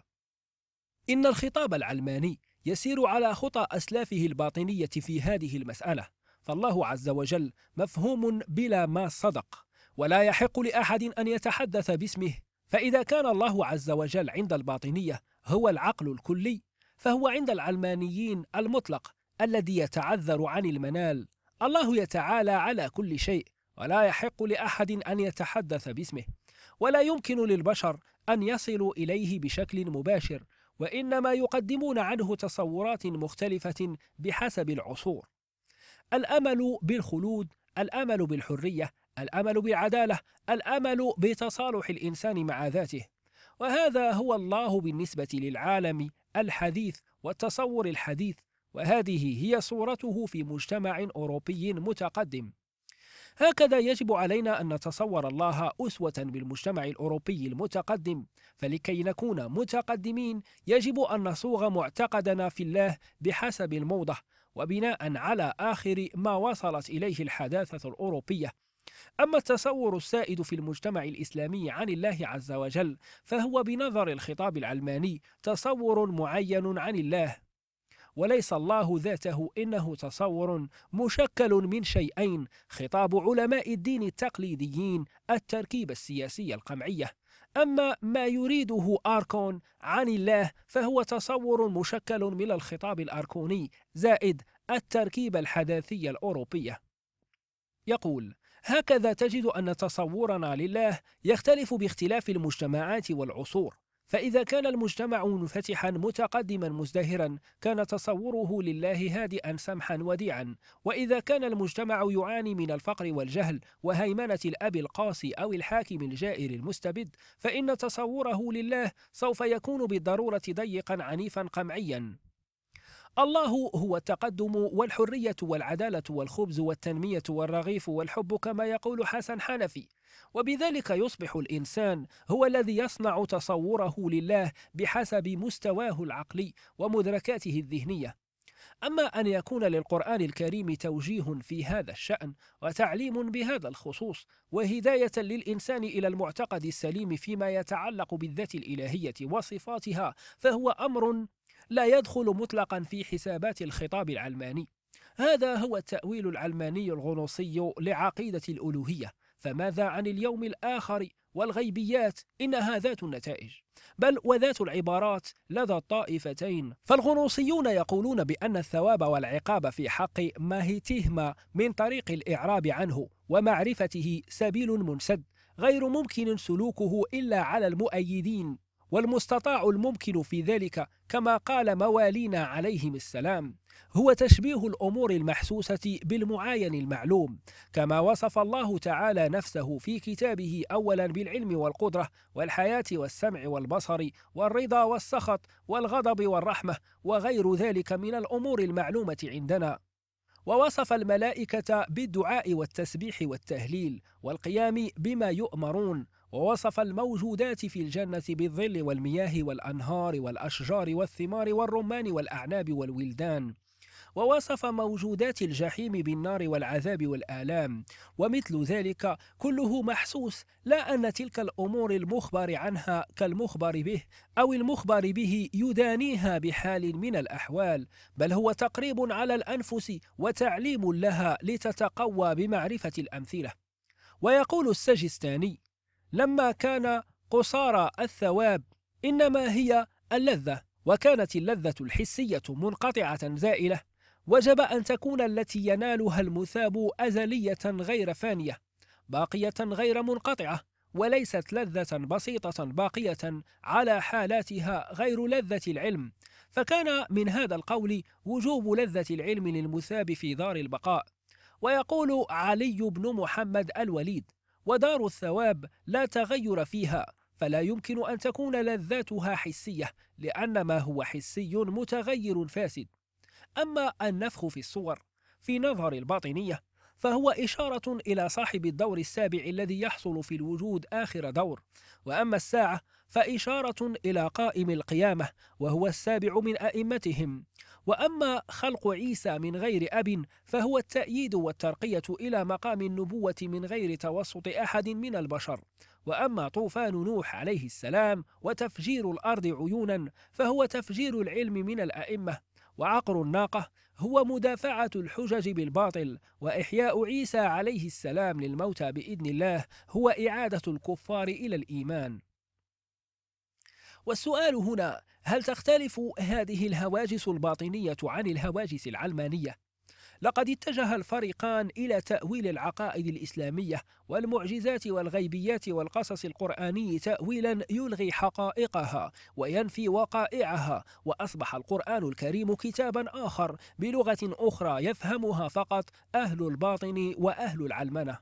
إن الخطاب العلماني يسير على خطى أسلافه الباطنية في هذه المسألة فالله عز وجل مفهوم بلا ما صدق ولا يحق لأحد أن يتحدث باسمه فإذا كان الله عز وجل عند الباطنية هو العقل الكلي فهو عند العلمانيين المطلق الذي يتعذر عن المنال الله يتعالى على كل شيء ولا يحق لأحد أن يتحدث باسمه ولا يمكن للبشر أن يصلوا إليه بشكل مباشر وإنما يقدمون عنه تصورات مختلفة بحسب العصور الأمل بالخلود الأمل بالحرية الأمل بالعدالة الأمل بتصالح الإنسان مع ذاته وهذا هو الله بالنسبة للعالم الحديث والتصور الحديث وهذه هي صورته في مجتمع أوروبي متقدم هكذا يجب علينا أن نتصور الله أسوة بالمجتمع الأوروبي المتقدم فلكي نكون متقدمين يجب أن نصوغ معتقدنا في الله بحسب الموضة وبناء على آخر ما وصلت إليه الحداثة الأوروبية أما التصور السائد في المجتمع الإسلامي عن الله عز وجل فهو بنظر الخطاب العلماني تصور معين عن الله وليس الله ذاته إنه تصور مشكل من شيئين خطاب علماء الدين التقليديين التركيبة السياسية القمعية أما ما يريده أركون عن الله فهو تصور مشكل من الخطاب الأركوني زائد التركيبة الحداثية الأوروبية يقول هكذا تجد أن تصورنا لله يختلف باختلاف المجتمعات والعصور فإذا كان المجتمع منفتحا متقدما مزدهرا كان تصوره لله هادئا سمحا وديعا وإذا كان المجتمع يعاني من الفقر والجهل وهيمنة الأب القاسي أو الحاكم الجائر المستبد فإن تصوره لله سوف يكون بالضرورة ضيقا عنيفا قمعيا الله هو التقدم والحرية والعدالة والخبز والتنمية والرغيف والحب كما يقول حسن حنفي وبذلك يصبح الإنسان هو الذي يصنع تصوره لله بحسب مستواه العقلي ومدركاته الذهنية أما أن يكون للقرآن الكريم توجيه في هذا الشأن وتعليم بهذا الخصوص وهداية للإنسان إلى المعتقد السليم فيما يتعلق بالذات الإلهية وصفاتها فهو أمر لا يدخل مطلقا في حسابات الخطاب العلماني هذا هو التأويل العلماني الغنوصي لعقيدة الألوهية فماذا عن اليوم الآخر والغيبيات إنها ذات النتائج بل وذات العبارات لدى الطائفتين فالغنوصيون يقولون بأن الثواب والعقاب في حق ماهيتهما من طريق الإعراب عنه ومعرفته سبيل منسد غير ممكن سلوكه إلا على المؤيدين والمستطاع الممكن في ذلك كما قال موالينا عليهم السلام هو تشبيه الأمور المحسوسة بالمعاين المعلوم كما وصف الله تعالى نفسه في كتابه أولا بالعلم والقدرة والحياة والسمع والبصر والرضا والسخط والغضب والرحمة وغير ذلك من الأمور المعلومة عندنا ووصف الملائكة بالدعاء والتسبيح والتهليل والقيام بما يؤمرون ووصف الموجودات في الجنة بالظل والمياه والأنهار والأشجار والثمار والرمان والأعناب والولدان ووصف موجودات الجحيم بالنار والعذاب والآلام ومثل ذلك كله محسوس لا أن تلك الأمور المخبر عنها كالمخبر به أو المخبر به يدانيها بحال من الأحوال بل هو تقريب على الأنفس وتعليم لها لتتقوى بمعرفة الأمثلة ويقول السجستاني لما كان قصارى الثواب إنما هي اللذة وكانت اللذة الحسية منقطعة زائلة وجب أن تكون التي ينالها المثاب أزلية غير فانية باقية غير منقطعة وليست لذة بسيطة باقية على حالاتها غير لذة العلم فكان من هذا القول وجوب لذة العلم للمثاب في دار البقاء ويقول علي بن محمد الوليد ودار الثواب لا تغير فيها فلا يمكن أن تكون لذاتها حسية لأن ما هو حسي متغير فاسد أما النفخ في الصور في نظر الباطنية فهو إشارة إلى صاحب الدور السابع الذي يحصل في الوجود آخر دور وأما الساعة فإشارة إلى قائم القيامة وهو السابع من أئمتهم وأما خلق عيسى من غير أب فهو التأييد والترقية إلى مقام النبوة من غير توسط أحد من البشر وأما طوفان نوح عليه السلام وتفجير الأرض عيونا فهو تفجير العلم من الأئمة وعقر الناقة هو مدافعة الحجج بالباطل وإحياء عيسى عليه السلام للموتى بإذن الله هو إعادة الكفار إلى الإيمان والسؤال هنا هل تختلف هذه الهواجس الباطنية عن الهواجس العلمانية؟ لقد اتجه الفريقان إلى تأويل العقائد الإسلامية والمعجزات والغيبيات والقصص القرآني تأويلا يلغي حقائقها وينفي وقائعها وأصبح القرآن الكريم كتابا آخر بلغة أخرى يفهمها فقط أهل الباطن وأهل العلمنة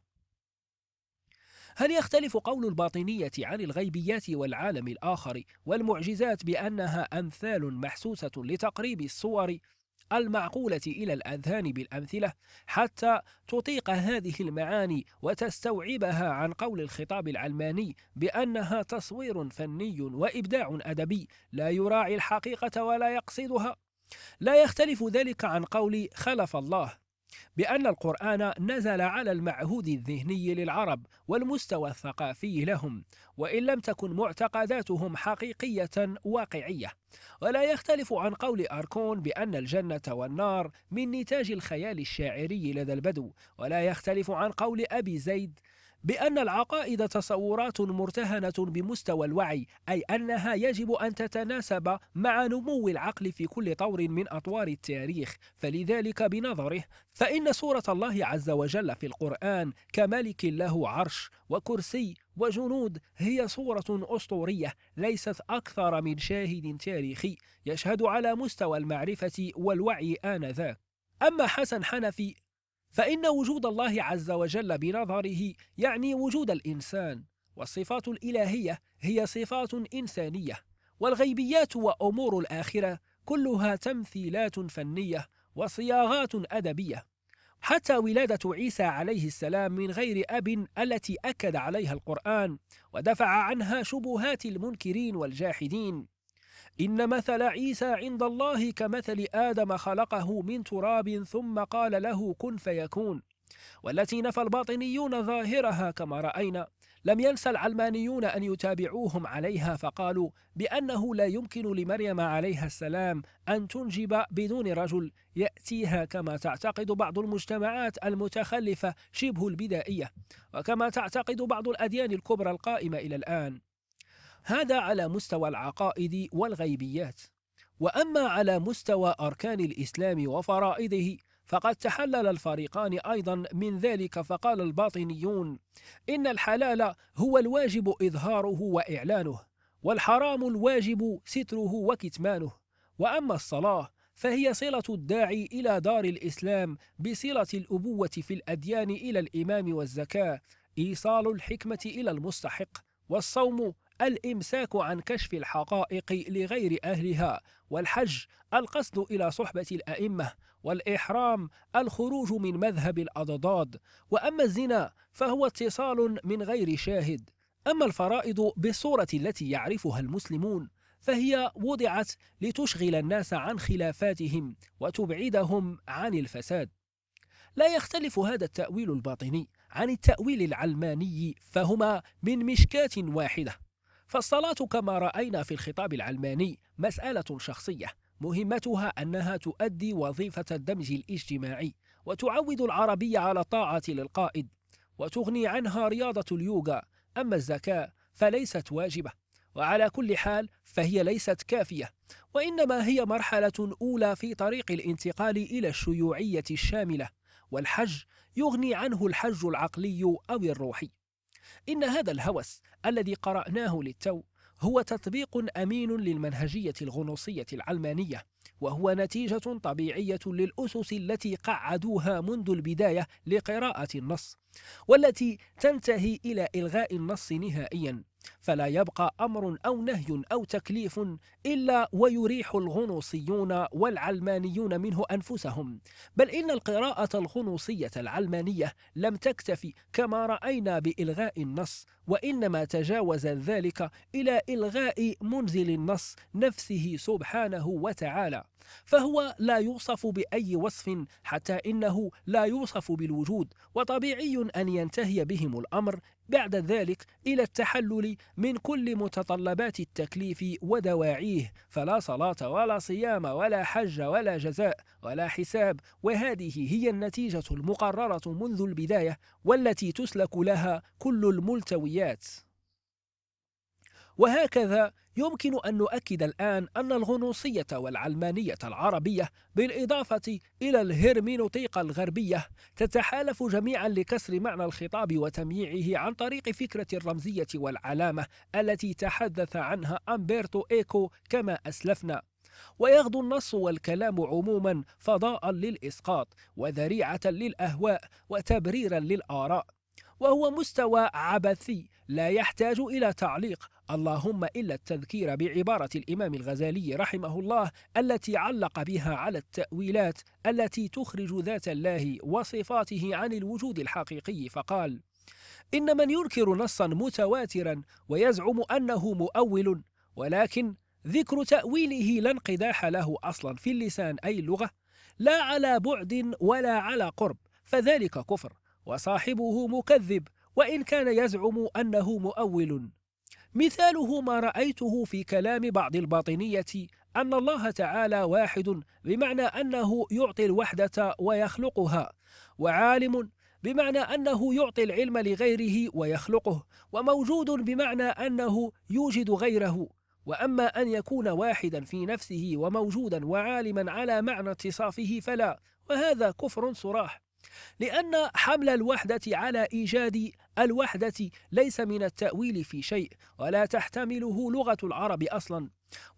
هل يختلف قول الباطنية عن الغيبيات والعالم الآخر والمعجزات بأنها أمثال محسوسة لتقريب الصور المعقولة إلى الأذهان بالأمثلة حتى تطيق هذه المعاني وتستوعبها عن قول الخطاب العلماني بأنها تصوير فني وإبداع أدبي لا يراعي الحقيقة ولا يقصدها لا يختلف ذلك عن قول خلف الله بأن القرآن نزل على المعهود الذهني للعرب والمستوى الثقافي لهم، وإن لم تكن معتقداتهم حقيقية واقعية، ولا يختلف عن قول أركون بأن الجنة والنار من نتاج الخيال الشاعري لدى البدو، ولا يختلف عن قول أبي زيد بأن العقائد تصورات مرتهنة بمستوى الوعي أي أنها يجب أن تتناسب مع نمو العقل في كل طور من أطوار التاريخ فلذلك بنظره فإن صورة الله عز وجل في القرآن كملك له عرش وكرسي وجنود هي صورة أسطورية ليست أكثر من شاهد تاريخي يشهد على مستوى المعرفة والوعي آنذاك أما حسن حنفي فإن وجود الله عز وجل بنظره يعني وجود الإنسان والصفات الإلهية هي صفات إنسانية والغيبيات وأمور الآخرة كلها تمثيلات فنية وصياغات أدبية حتى ولادة عيسى عليه السلام من غير أب التي أكد عليها القرآن ودفع عنها شبهات المنكرين والجاحدين إن مثل عيسى عند الله كمثل آدم خلقه من تراب ثم قال له كن فيكون والتي نفى الباطنيون ظاهرها كما رأينا لم ينسى العلمانيون أن يتابعوهم عليها فقالوا بأنه لا يمكن لمريم عليها السلام أن تنجب بدون رجل يأتيها كما تعتقد بعض المجتمعات المتخلفة شبه البدائية وكما تعتقد بعض الأديان الكبرى القائمة إلى الآن هذا على مستوى العقائد والغيبيات وأما على مستوى أركان الإسلام وفرائضه فقد تحلل الفريقان أيضا من ذلك فقال الباطنيون إن الحلال هو الواجب إظهاره وإعلانه والحرام الواجب ستره وكتمانه وأما الصلاة فهي صلة الداعي إلى دار الإسلام بصلة الأبوة في الأديان إلى الإمام والزكاة إيصال الحكمة إلى المستحق والصوم الإمساك عن كشف الحقائق لغير أهلها والحج القصد إلى صحبة الأئمة والإحرام الخروج من مذهب الأضداد وأما الزنا فهو اتصال من غير شاهد أما الفرائض بالصورة التي يعرفها المسلمون فهي وضعت لتشغل الناس عن خلافاتهم وتبعدهم عن الفساد لا يختلف هذا التأويل الباطني عن التأويل العلماني فهما من مشكاة واحدة فالصلاة كما رأينا في الخطاب العلماني مسألة شخصية مهمتها أنها تؤدي وظيفة الدمج الاجتماعي وتعود العربي على الطاعة للقائد وتغني عنها رياضة اليوغا أما الزكاة فليست واجبة وعلى كل حال فهي ليست كافية وإنما هي مرحلة أولى في طريق الانتقال إلى الشيوعية الشاملة والحج يغني عنه الحج العقلي أو الروحي إن هذا الهوس الذي قرأناه للتو هو تطبيق أمين للمنهجية الغنوصية العلمانية وهو نتيجة طبيعية للأسس التي قعدوها منذ البداية لقراءة النص والتي تنتهي إلى إلغاء النص نهائيا فلا يبقى أمر أو نهي أو تكليف إلا ويريح الغنوصيون والعلمانيون منه أنفسهم بل إن القراءة الغنوصية العلمانية لم تكتفي كما رأينا بإلغاء النص وإنما تجاوز ذلك إلى إلغاء منزل النص نفسه سبحانه وتعالى فهو لا يوصف بأي وصف حتى إنه لا يوصف بالوجود وطبيعي أن ينتهي بهم الأمر بعد ذلك إلى التحلل من كل متطلبات التكليف ودواعيه فلا صلاة ولا صيام ولا حج ولا جزاء ولا حساب وهذه هي النتيجة المقررة منذ البداية والتي تسلك لها كل الملتويات وهكذا يمكن أن نؤكد الآن أن الغنوصية والعلمانية العربية بالإضافة إلى الهرمينوطيقة الغربية تتحالف جميعا لكسر معنى الخطاب وتمييعه عن طريق فكرة الرمزية والعلامة التي تحدث عنها أمبرتو إيكو كما أسلفنا ويغدو النص والكلام عموما فضاء للإسقاط وذريعة للأهواء وتبريرا للآراء وهو مستوى عبثي لا يحتاج إلى تعليق اللهم إلا التذكير بعبارة الإمام الغزالي رحمه الله التي علق بها على التأويلات التي تخرج ذات الله وصفاته عن الوجود الحقيقي فقال إن من ينكر نصا متواترا ويزعم أنه مؤول ولكن ذكر تأويله لا انقداح له أصلا في اللسان أي اللغة لا على بعد ولا على قرب فذلك كفر وصاحبه مكذب وإن كان يزعم أنه مؤول مثاله ما رأيته في كلام بعض الباطنية أن الله تعالى واحد بمعنى أنه يعطي الوحدة ويخلقها وعالم بمعنى أنه يعطي العلم لغيره ويخلقه وموجود بمعنى أنه يوجد غيره وأما أن يكون واحدا في نفسه وموجودا وعالما على معنى اتصافه فلا وهذا كفر صراح لأن حمل الوحدة على إيجاد الوحدة ليس من التأويل في شيء ولا تحتمله لغة العرب أصلا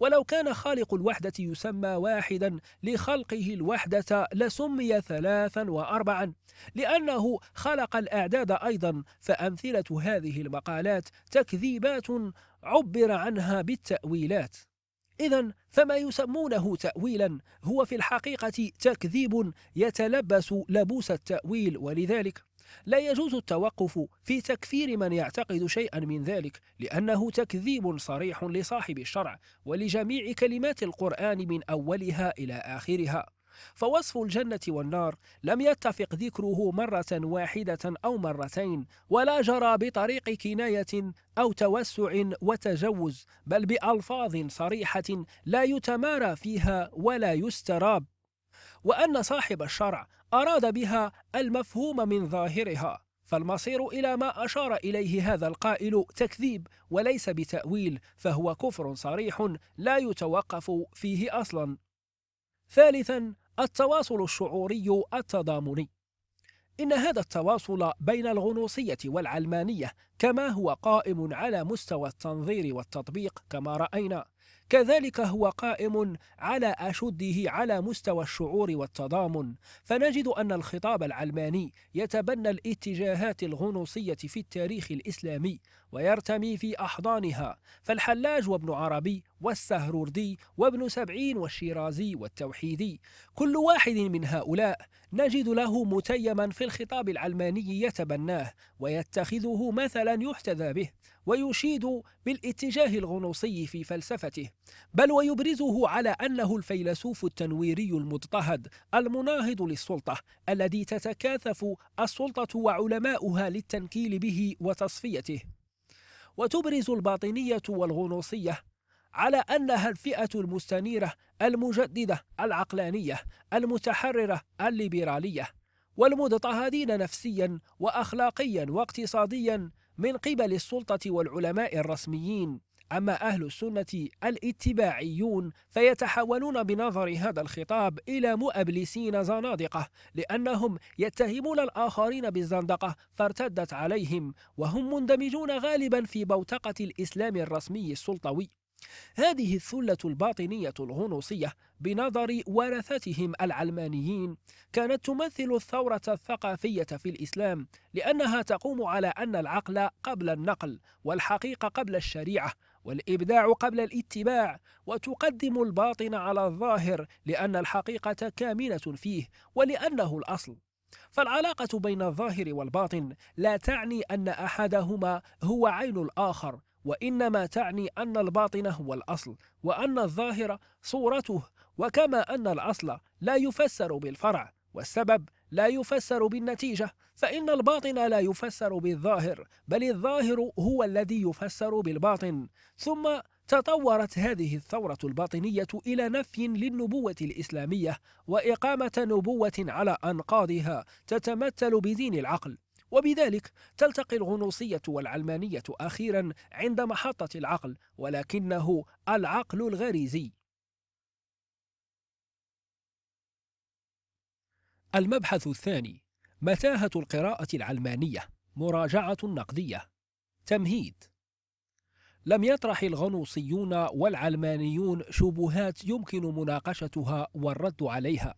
ولو كان خالق الوحدة يسمى واحدا لخلقه الوحدة لسمي ثلاثا وأربعا لأنه خلق الأعداد أيضا فأمثلة هذه المقالات تكذيبات عبر عنها بالتأويلات إذا فما يسمونه تأويلا هو في الحقيقة تكذيب يتلبس لبوس التأويل ولذلك لا يجوز التوقف في تكفير من يعتقد شيئا من ذلك لأنه تكذيب صريح لصاحب الشرع ولجميع كلمات القرآن من أولها إلى آخرها فوصف الجنة والنار لم يتفق ذكره مرة واحدة أو مرتين ولا جرى بطريق كناية أو توسع وتجوز بل بألفاظ صريحة لا يتمارى فيها ولا يستراب وأن صاحب الشرع أراد بها المفهوم من ظاهرها فالمصير إلى ما أشار إليه هذا القائل تكذيب وليس بتأويل فهو كفر صريح لا يتوقف فيه أصلا ثالثا التواصل الشعوري التضامني إن هذا التواصل بين الغنوصية والعلمانية كما هو قائم على مستوى التنظير والتطبيق كما رأينا كذلك هو قائم على أشده على مستوى الشعور والتضامن فنجد أن الخطاب العلماني يتبنى الاتجاهات الغنوصية في التاريخ الإسلامي ويرتمي في أحضانها فالحلاج وابن عربي والسهروردي وابن سبعين والشيرازي والتوحيدي كل واحد من هؤلاء نجد له متيما في الخطاب العلماني يتبناه ويتخذه مثلا يحتذى به ويشيد بالاتجاه الغنوصي في فلسفته بل ويبرزه على أنه الفيلسوف التنويري المضطهد المناهض للسلطة الذي تتكاثف السلطة وعلماؤها للتنكيل به وتصفيته وتبرز الباطنية والغنوصية على أنها الفئة المستنيرة المجددة العقلانية المتحررة الليبرالية والمضطهدين نفسيا وأخلاقيا واقتصاديا من قبل السلطة والعلماء الرسميين أما أهل السنة الاتباعيون فيتحولون بنظر هذا الخطاب إلى مؤبلسين زنادقة لأنهم يتهمون الآخرين بالزندقة فارتدت عليهم وهم مندمجون غالبا في بوتقة الإسلام الرسمي السلطوي هذه الثلة الباطنية الغنوصية بنظر ورثتهم العلمانيين كانت تمثل الثورة الثقافية في الإسلام لأنها تقوم على أن العقل قبل النقل والحقيقة قبل الشريعة والإبداع قبل الاتباع وتقدم الباطن على الظاهر لأن الحقيقة كامنة فيه ولأنه الأصل فالعلاقة بين الظاهر والباطن لا تعني أن أحدهما هو عين الآخر وإنما تعني أن الباطن هو الأصل وأن الظاهر صورته وكما أن الأصل لا يفسر بالفرع والسبب لا يفسر بالنتيجة فإن الباطن لا يفسر بالظاهر بل الظاهر هو الذي يفسر بالباطن ثم تطورت هذه الثورة الباطنية إلى نفي للنبوة الإسلامية وإقامة نبوة على أنقاضها تتمثل بدين العقل وبذلك تلتقي الغنوصية والعلمانية أخيرا عند محطة العقل ولكنه العقل الغريزي المبحث الثاني متاهة القراءة العلمانية مراجعة نقدية تمهيد لم يطرح الغنوصيون والعلمانيون شبهات يمكن مناقشتها والرد عليها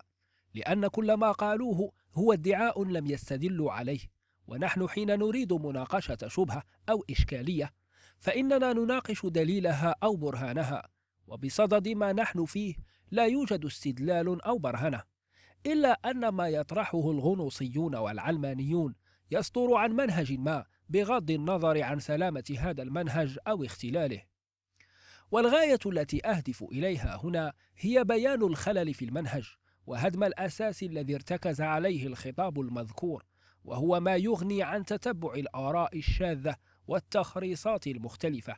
لأن كل ما قالوه هو ادعاء لم يستدلوا عليه ونحن حين نريد مناقشة شبهة أو إشكالية فإننا نناقش دليلها أو برهانها وبصدد ما نحن فيه لا يوجد استدلال أو برهنة إلا أن ما يطرحه الغنوصيون والعلمانيون يصدر عن منهج ما بغض النظر عن سلامة هذا المنهج أو اختلاله والغاية التي أهدف إليها هنا هي بيان الخلل في المنهج وهدم الأساس الذي ارتكز عليه الخطاب المذكور وهو ما يغني عن تتبع الآراء الشاذة والتخريصات المختلفة.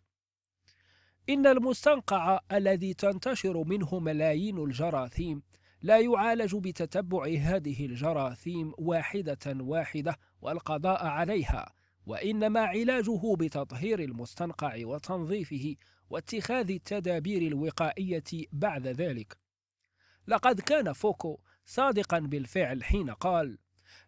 إن المستنقع الذي تنتشر منه ملايين الجراثيم لا يعالج بتتبع هذه الجراثيم واحدة واحدة والقضاء عليها، وإنما علاجه بتطهير المستنقع وتنظيفه واتخاذ التدابير الوقائية بعد ذلك. لقد كان فوكو صادقا بالفعل حين قال: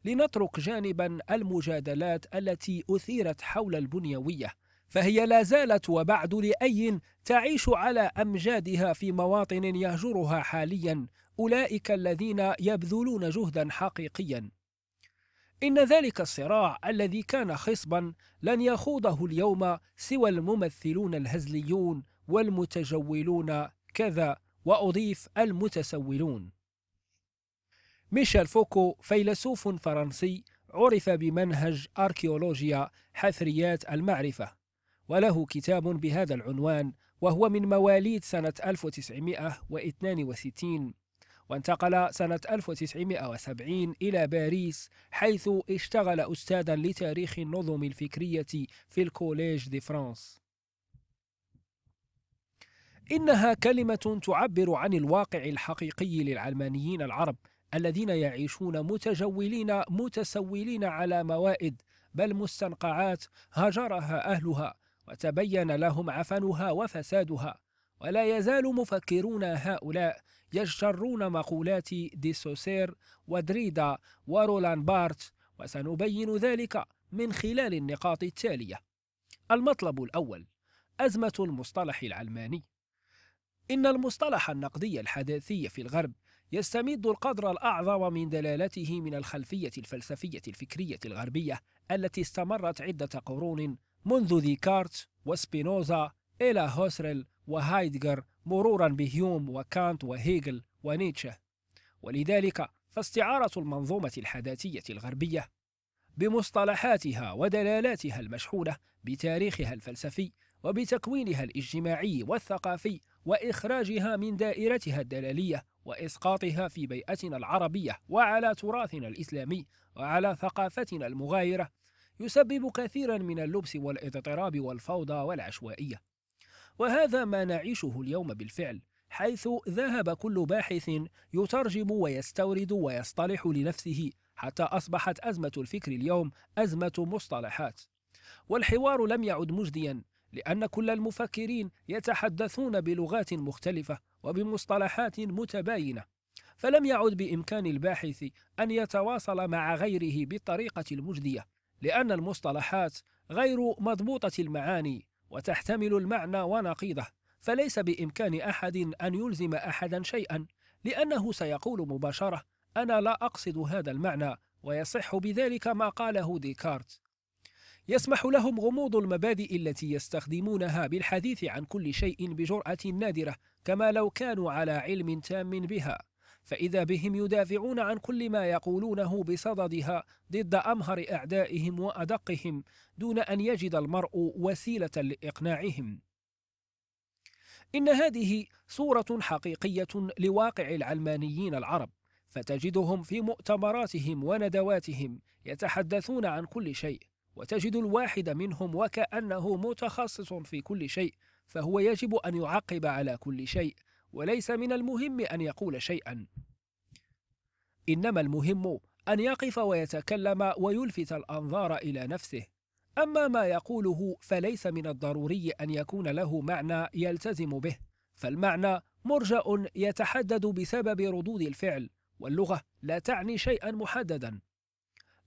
لنترك جانبا المجادلات التي أثيرت حول البنيوية فهي لا زالت وبعد لأي تعيش على أمجادها في مواطن يهجرها حاليا أولئك الذين يبذلون جهدا حقيقيا إن ذلك الصراع الذي كان خصبا لن يخوضه اليوم سوى الممثلون الهزليون والمتجولون كذا وأضيف المتسولون ميشيل فوكو فيلسوف فرنسي عرف بمنهج أركيولوجيا حفريات المعرفة وله كتاب بهذا العنوان وهو من مواليد سنة 1962 وانتقل سنة 1970 إلى باريس حيث اشتغل أستاذا لتاريخ النظم الفكرية في الكوليج دي فرانس إنها كلمة تعبر عن الواقع الحقيقي للعلمانيين العرب الذين يعيشون متجولين متسولين على موائد بل مستنقعات هجرها أهلها وتبين لهم عفنها وفسادها ولا يزال مفكرون هؤلاء يجترون مقولات ديسوسير ودريدا ورولان بارت وسنبين ذلك من خلال النقاط التالية المطلب الأول أزمة المصطلح العلماني إن المصطلح النقدي الحداثي في الغرب يستمد القدر الأعظم من دلالته من الخلفية الفلسفية الفكرية الغربية التي استمرت عدة قرون منذ ديكارت وسبينوزا إلى هوسرل وهايدغر مرورا بهيوم وكانت وهيجل ونيتشه ولذلك فاستعارة المنظومة الحداثية الغربية بمصطلحاتها ودلالاتها المشحونة بتاريخها الفلسفي وبتكوينها الاجتماعي والثقافي وإخراجها من دائرتها الدلالية وإسقاطها في بيئتنا العربية وعلى تراثنا الإسلامي وعلى ثقافتنا المغايرة يسبب كثيرا من اللبس والاضطراب والفوضى والعشوائية وهذا ما نعيشه اليوم بالفعل حيث ذهب كل باحث يترجم ويستورد ويصطلح لنفسه حتى أصبحت أزمة الفكر اليوم أزمة مصطلحات والحوار لم يعد مجديا لأن كل المفكرين يتحدثون بلغات مختلفة وبمصطلحات متباينة فلم يعد بإمكان الباحث أن يتواصل مع غيره بالطريقة المجدية لأن المصطلحات غير مضبوطة المعاني وتحتمل المعنى ونقيضه فليس بإمكان أحد أن يلزم أحدا شيئا لأنه سيقول مباشرة أنا لا أقصد هذا المعنى ويصح بذلك ما قاله ديكارت يسمح لهم غموض المبادئ التي يستخدمونها بالحديث عن كل شيء بجرأة نادرة كما لو كانوا على علم تام بها فإذا بهم يدافعون عن كل ما يقولونه بصددها ضد أمهر أعدائهم وأدقهم دون أن يجد المرء وسيلة لإقناعهم إن هذه صورة حقيقية لواقع العلمانيين العرب فتجدهم في مؤتمراتهم وندواتهم يتحدثون عن كل شيء وتجد الواحد منهم وكأنه متخصص في كل شيء فهو يجب أن يعقب على كل شيء وليس من المهم أن يقول شيئا إنما المهم أن يقف ويتكلم ويلفت الأنظار إلى نفسه أما ما يقوله فليس من الضروري أن يكون له معنى يلتزم به فالمعنى مرجع يتحدد بسبب ردود الفعل واللغة لا تعني شيئا محددا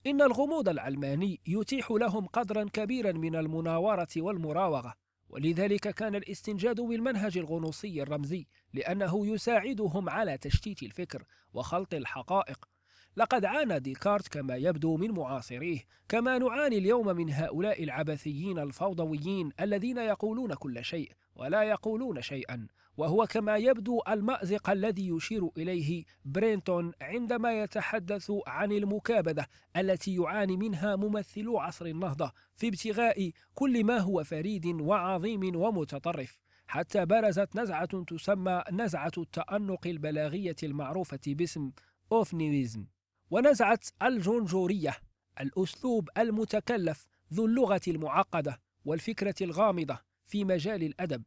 إن الغموض العلماني يتيح لهم قدرا كبيرا من المناورة والمراوغة ولذلك كان الاستنجاد بالمنهج الغنوصي الرمزي لأنه يساعدهم على تشتيت الفكر وخلط الحقائق لقد عانى ديكارت كما يبدو من معاصريه كما نعاني اليوم من هؤلاء العبثيين الفوضويين الذين يقولون كل شيء ولا يقولون شيئا وهو كما يبدو المأزق الذي يشير إليه برينتون عندما يتحدث عن المكابدة التي يعاني منها ممثلو عصر النهضة في ابتغاء كل ما هو فريد وعظيم ومتطرف حتى برزت نزعة تسمى نزعة التأنق البلاغية المعروفة باسم أوفنيزم ونزعة الجونجورية الأسلوب المتكلف ذو اللغة المعقدة والفكرة الغامضة في مجال الأدب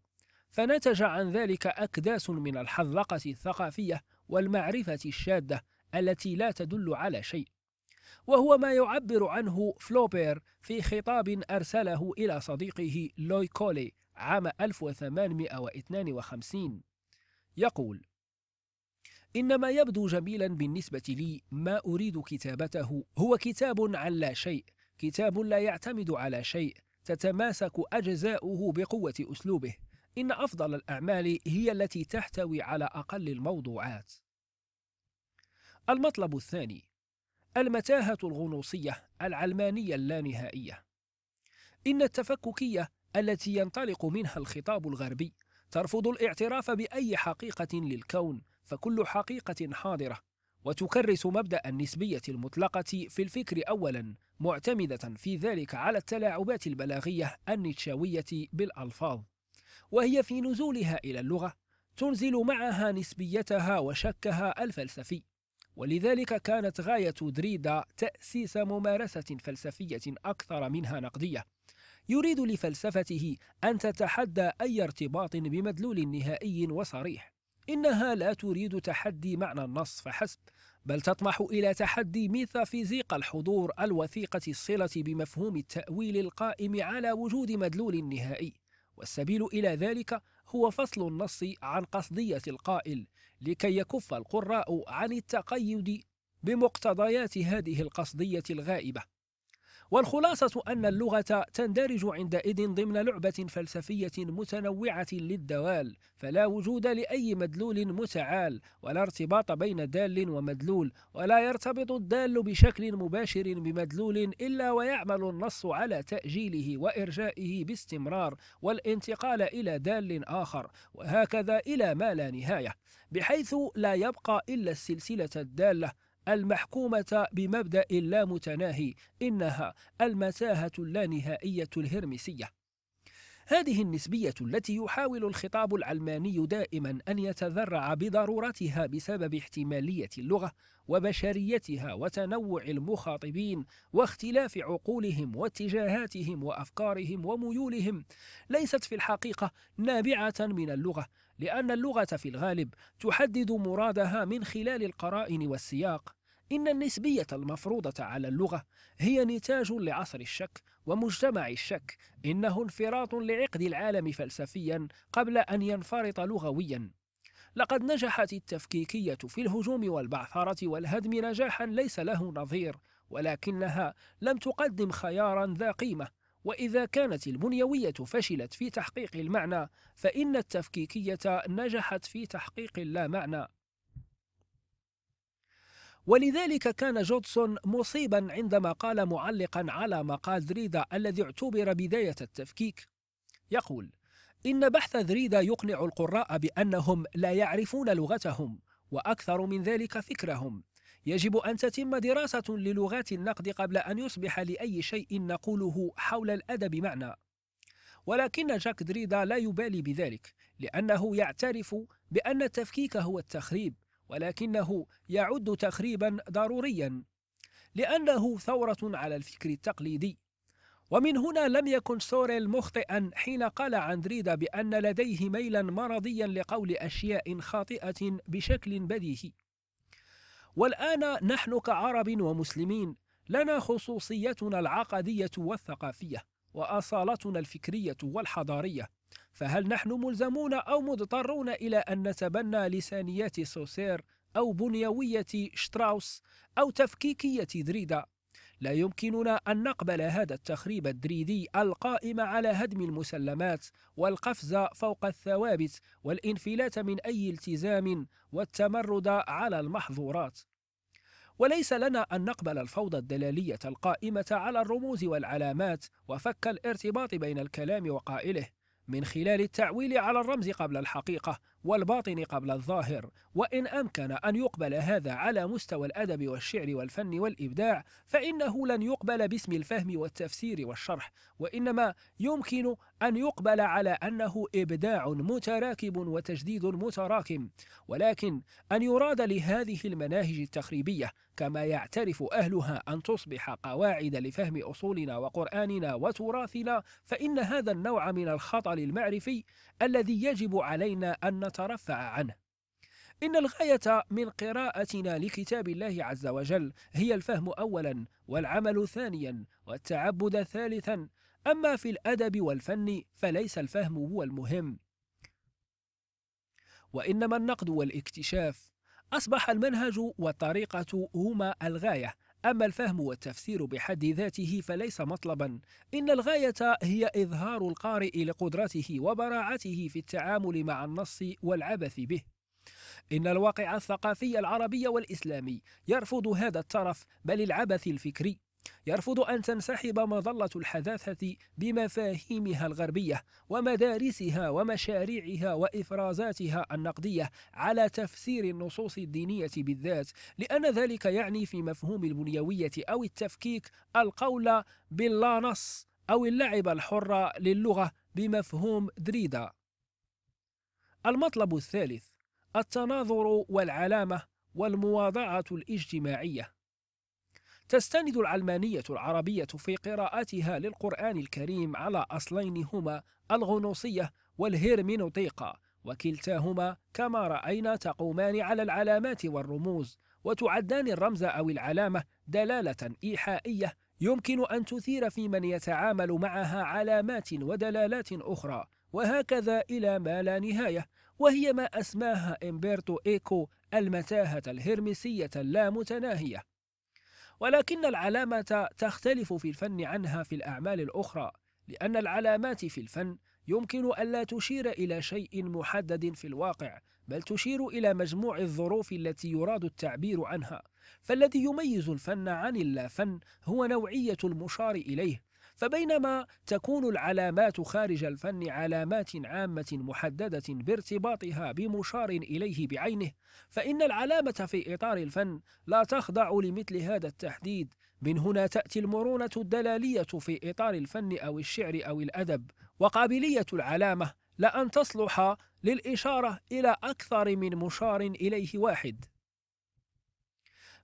فنتج عن ذلك أكداس من الحذقة الثقافية والمعرفة الشاذة التي لا تدل على شيء وهو ما يعبر عنه فلوبير في خطاب أرسله إلى صديقه لوي كولي عام 1852 يقول إنما يبدو جميلا بالنسبة لي ما أريد كتابته هو كتاب عن لا شيء كتاب لا يعتمد على شيء تتماسك أجزاؤه بقوة أسلوبه إن أفضل الأعمال هي التي تحتوي على أقل الموضوعات. المطلب الثاني: المتاهة الغنوصية العلمانية اللانهائية. إن التفككية التي ينطلق منها الخطاب الغربي ترفض الاعتراف بأي حقيقة للكون، فكل حقيقة حاضرة، وتكرس مبدأ النسبية المطلقة في الفكر أولاً، معتمدة في ذلك على التلاعبات البلاغية النيتشاوية بالألفاظ. وهي في نزولها إلى اللغة تنزل معها نسبيتها وشكها الفلسفي ولذلك كانت غاية دريدا تأسيس ممارسة فلسفية أكثر منها نقدية يريد لفلسفته أن تتحدى أي ارتباط بمدلول نهائي وصريح إنها لا تريد تحدي معنى النص فحسب بل تطمح إلى تحدي ميثافيزيق الحضور الوثيقة الصلة بمفهوم التأويل القائم على وجود مدلول نهائي والسبيل إلى ذلك هو فصل النص عن قصدية القائل لكي يكف القراء عن التقيد بمقتضيات هذه القصدية الغائبة والخلاصة أن اللغة تندرج عندئذ ضمن لعبة فلسفية متنوعة للدوال فلا وجود لأي مدلول متعال ولا ارتباط بين دال ومدلول ولا يرتبط الدال بشكل مباشر بمدلول إلا ويعمل النص على تأجيله وإرجائه باستمرار والانتقال إلى دال آخر وهكذا إلى ما لا نهاية بحيث لا يبقى إلا السلسلة الدالة المحكومة بمبدأ لا متناهي إنها المتاهة اللانهائية الهرمسية هذه النسبية التي يحاول الخطاب العلماني دائما أن يتذرع بضرورتها بسبب احتمالية اللغة وبشريتها وتنوع المخاطبين واختلاف عقولهم واتجاهاتهم وأفكارهم وميولهم ليست في الحقيقة نابعة من اللغة لأن اللغة في الغالب تحدد مرادها من خلال القرائن والسياق إن النسبية المفروضة على اللغة هي نتاج لعصر الشك ومجتمع الشك إنه انفراط لعقد العالم فلسفيا قبل أن ينفرط لغويا لقد نجحت التفكيكية في الهجوم والبعثرة والهدم نجاحا ليس له نظير ولكنها لم تقدم خيارا ذا قيمة وإذا كانت البنيوية فشلت في تحقيق المعنى فإن التفكيكية نجحت في تحقيق اللامعنى معنى ولذلك كان جودسون مصيبا عندما قال معلقا على مقال دريدا الذي اعتبر بداية التفكيك يقول إن بحث دريدا يقنع القراء بأنهم لا يعرفون لغتهم وأكثر من ذلك فكرهم يجب أن تتم دراسة للغات النقد قبل أن يصبح لأي شيء نقوله حول الأدب معنى ولكن جاك دريدا لا يبالي بذلك لأنه يعترف بأن التفكيك هو التخريب ولكنه يعد تخريبا ضروريا لأنه ثورة على الفكر التقليدي ومن هنا لم يكن سوريل مخطئا حين قال عن دريدا بأن لديه ميلا مرضيا لقول أشياء خاطئة بشكل بديهي والآن نحن كعرب ومسلمين لنا خصوصيتنا العقدية والثقافية وأصالتنا الفكرية والحضارية فهل نحن ملزمون أو مضطرون إلى أن نتبنى لسانيات سوسير أو بنيوية شتراوس أو تفكيكية دريدا لا يمكننا أن نقبل هذا التخريب الدريدي القائم على هدم المسلمات والقفز فوق الثوابت والانفلات من أي التزام والتمرد على المحظورات وليس لنا أن نقبل الفوضى الدلالية القائمة على الرموز والعلامات وفك الارتباط بين الكلام وقائله من خلال التعويل على الرمز قبل الحقيقة والباطن قبل الظاهر وإن أمكن أن يقبل هذا على مستوى الأدب والشعر والفن والإبداع فإنه لن يقبل باسم الفهم والتفسير والشرح وإنما يمكن أن يقبل على أنه إبداع متراكب وتجديد متراكم ولكن أن يراد لهذه المناهج التخريبية كما يعترف أهلها أن تصبح قواعد لفهم أصولنا وقرآننا وتراثنا فإن هذا النوع من الخطر المعرفي الذي يجب علينا أن نترفع عنه إن الغاية من قراءتنا لكتاب الله عز وجل هي الفهم أولا والعمل ثانيا والتعبد ثالثا أما في الأدب والفن فليس الفهم هو المهم وإنما النقد والاكتشاف أصبح المنهج والطريقة هما الغاية أما الفهم والتفسير بحد ذاته فليس مطلبا إن الغاية هي إظهار القارئ لقدرته وبراعته في التعامل مع النص والعبث به إن الواقع الثقافي العربي والإسلامي يرفض هذا الترف بل العبث الفكري يرفض أن تنسحب مظلة الحداثة بمفاهيمها الغربية ومدارسها ومشاريعها وإفرازاتها النقدية على تفسير النصوص الدينية بالذات لأن ذلك يعني في مفهوم البنيوية أو التفكيك القول باللا نص أو اللعب الحر للغة بمفهوم دريدا المطلب الثالث التناظر والعلامة والمواضعة الاجتماعية تستند العلمانية العربية في قراءاتها للقرآن الكريم على أصلين هما الغنوصية والهيرمينوطيقة وكلتاهما كما رأينا تقومان على العلامات والرموز وتعدان الرمز أو العلامة دلالة إيحائية يمكن أن تثير في من يتعامل معها علامات ودلالات أخرى وهكذا إلى ما لا نهاية وهي ما أسماها إمبرتو إيكو المتاهة الهرمسية اللامتناهية ولكن العلامة تختلف في الفن عنها في الأعمال الأخرى لأن العلامات في الفن يمكن ألا تشير إلى شيء محدد في الواقع بل تشير إلى مجموع الظروف التي يراد التعبير عنها فالذي يميز الفن عن اللافن هو نوعية المشار إليه فبينما تكون العلامات خارج الفن علامات عامة محددة بارتباطها بمشار إليه بعينه فإن العلامة في إطار الفن لا تخضع لمثل هذا التحديد من هنا تأتي المرونة الدلالية في إطار الفن أو الشعر أو الأدب وقابلية العلامة لأن تصلح للإشارة إلى أكثر من مشار إليه واحد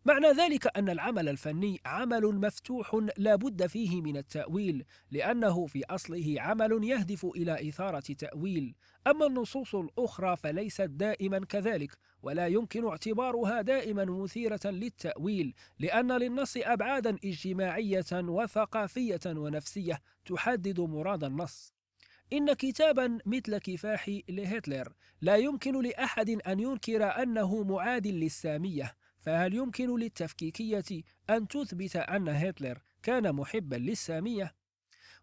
معنى ذلك أن العمل الفني عمل مفتوح لا بد فيه من التأويل لأنه في أصله عمل يهدف إلى إثارة تأويل أما النصوص الأخرى فليست دائما كذلك ولا يمكن اعتبارها دائما مثيرة للتأويل لأن للنص أبعادا اجتماعية وثقافية ونفسية تحدد مراد النص إن كتابا مثل كفاح لهتلر لا يمكن لأحد أن ينكر أنه معاد للسامية فهل يمكن للتفكيكية أن تثبت أن هتلر كان محبا للسامية؟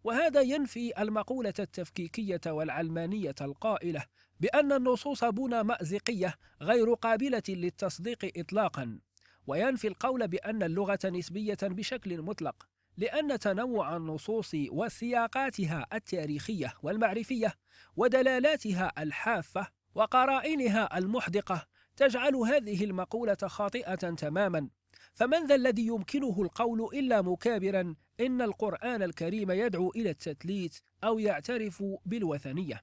وهذا ينفي المقولة التفكيكية والعلمانية القائلة بأن النصوص بنا مأزقية غير قابلة للتصديق إطلاقا وينفي القول بأن اللغة نسبية بشكل مطلق لأن تنوع النصوص وسياقاتها التاريخية والمعرفية ودلالاتها الحافة وقرائنها المحدقة تجعل هذه المقولة خاطئة تماما فمن ذا الذي يمكنه القول إلا مكابرا إن القرآن الكريم يدعو إلى التثليث أو يعترف بالوثنية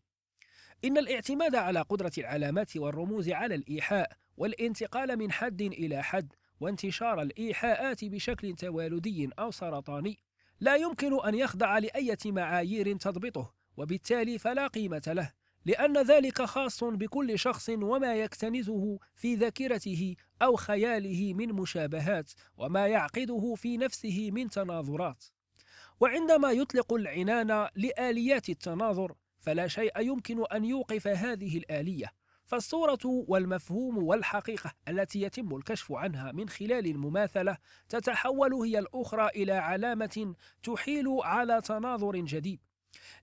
إن الاعتماد على قدرة العلامات والرموز على الإيحاء والانتقال من حد إلى حد وانتشار الإيحاءات بشكل توالدي أو سرطاني لا يمكن أن يخضع لأية معايير تضبطه وبالتالي فلا قيمة له لأن ذلك خاص بكل شخص وما يكتنزه في ذاكرته أو خياله من مشابهات وما يعقده في نفسه من تناظرات وعندما يطلق العنان لآليات التناظر فلا شيء يمكن أن يوقف هذه الآلية فالصورة والمفهوم والحقيقة التي يتم الكشف عنها من خلال المماثلة تتحول هي الأخرى إلى علامة تحيل على تناظر جديد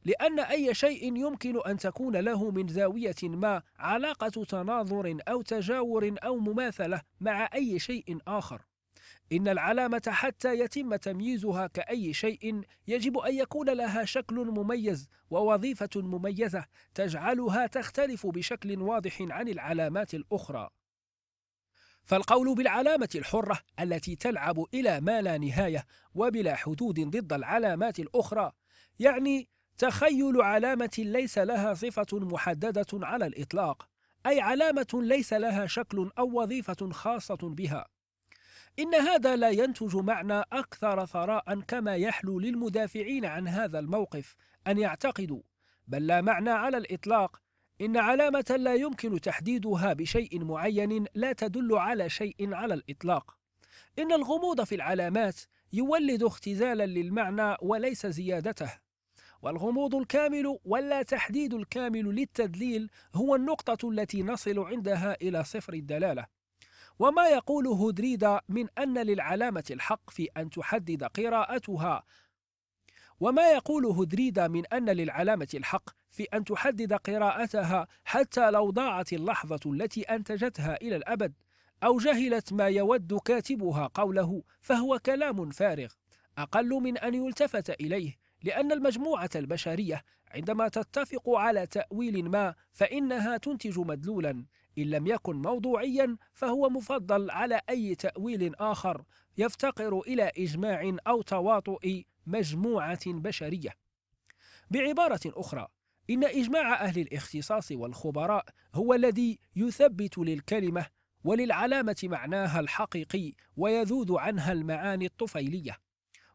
لأن أي شيء يمكن أن تكون له من زاوية ما علاقة تناظر أو تجاور أو مماثلة مع أي شيء آخر إن العلامة حتى يتم تمييزها كأي شيء يجب أن يكون لها شكل مميز ووظيفة مميزة تجعلها تختلف بشكل واضح عن العلامات الأخرى فالقول بالعلامة الحرة التي تلعب إلى ما لا نهاية وبلا حدود ضد العلامات الأخرى يعني تخيل علامة ليس لها صفة محددة على الإطلاق، أي علامة ليس لها شكل أو وظيفة خاصة بها. إن هذا لا ينتج معنى أكثر ثراء كما يحلو للمدافعين عن هذا الموقف أن يعتقدوا، بل لا معنى على الإطلاق إن علامة لا يمكن تحديدها بشيء معين لا تدل على شيء على الإطلاق. إن الغموض في العلامات يولد اختزالا للمعنى وليس زيادته. والغموض الكامل ولا تحديد الكامل للتدليل هو النقطة التي نصل عندها إلى صفر الدلالة وما يقوله دريدا من أن للعلامة الحق في أن تحدد قراءتها وما يقوله دريدا من أن للعلامة الحق في أن تحدد قراءتها حتى لو ضاعت اللحظة التي أنتجتها إلى الأبد أو جهلت ما يود كاتبها قوله فهو كلام فارغ أقل من أن يلتفت إليه لأن المجموعة البشرية عندما تتفق على تأويل ما فإنها تنتج مدلولا إن لم يكن موضوعيا فهو مفضل على أي تأويل آخر يفتقر إلى إجماع أو تواطؤ مجموعة بشرية بعبارة أخرى إن إجماع أهل الاختصاص والخبراء هو الذي يثبت للكلمة وللعلامة معناها الحقيقي ويذود عنها المعاني الطفيلية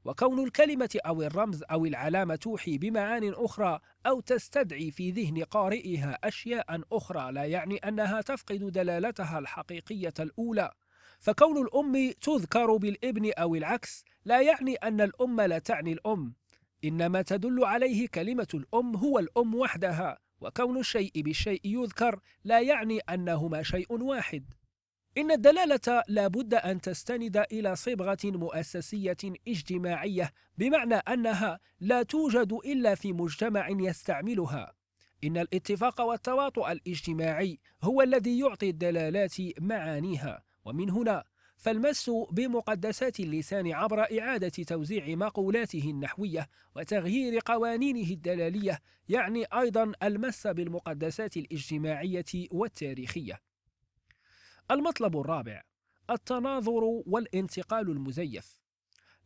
وكون الكلمة أو الرمز أو العلامة توحي بمعان أخرى أو تستدعي في ذهن قارئها أشياء أخرى لا يعني أنها تفقد دلالتها الحقيقية الأولى فكون الأم تذكر بالابن أو العكس لا يعني أن الأم لا تعني الأم إنما تدل عليه كلمة الأم هو الأم وحدها وكون الشيء بالشيء يذكر لا يعني أنهما شيء واحد إن الدلالة لابد أن تستند إلى صبغة مؤسسية اجتماعية بمعنى أنها لا توجد إلا في مجتمع يستعملها إن الاتفاق والتواطؤ الاجتماعي هو الذي يعطي الدلالات معانيها ومن هنا فالمس بمقدسات اللسان عبر إعادة توزيع مقولاته النحوية وتغيير قوانينه الدلالية يعني أيضا المس بالمقدسات الاجتماعية والتاريخية المطلب الرابع التناظر والانتقال المزيف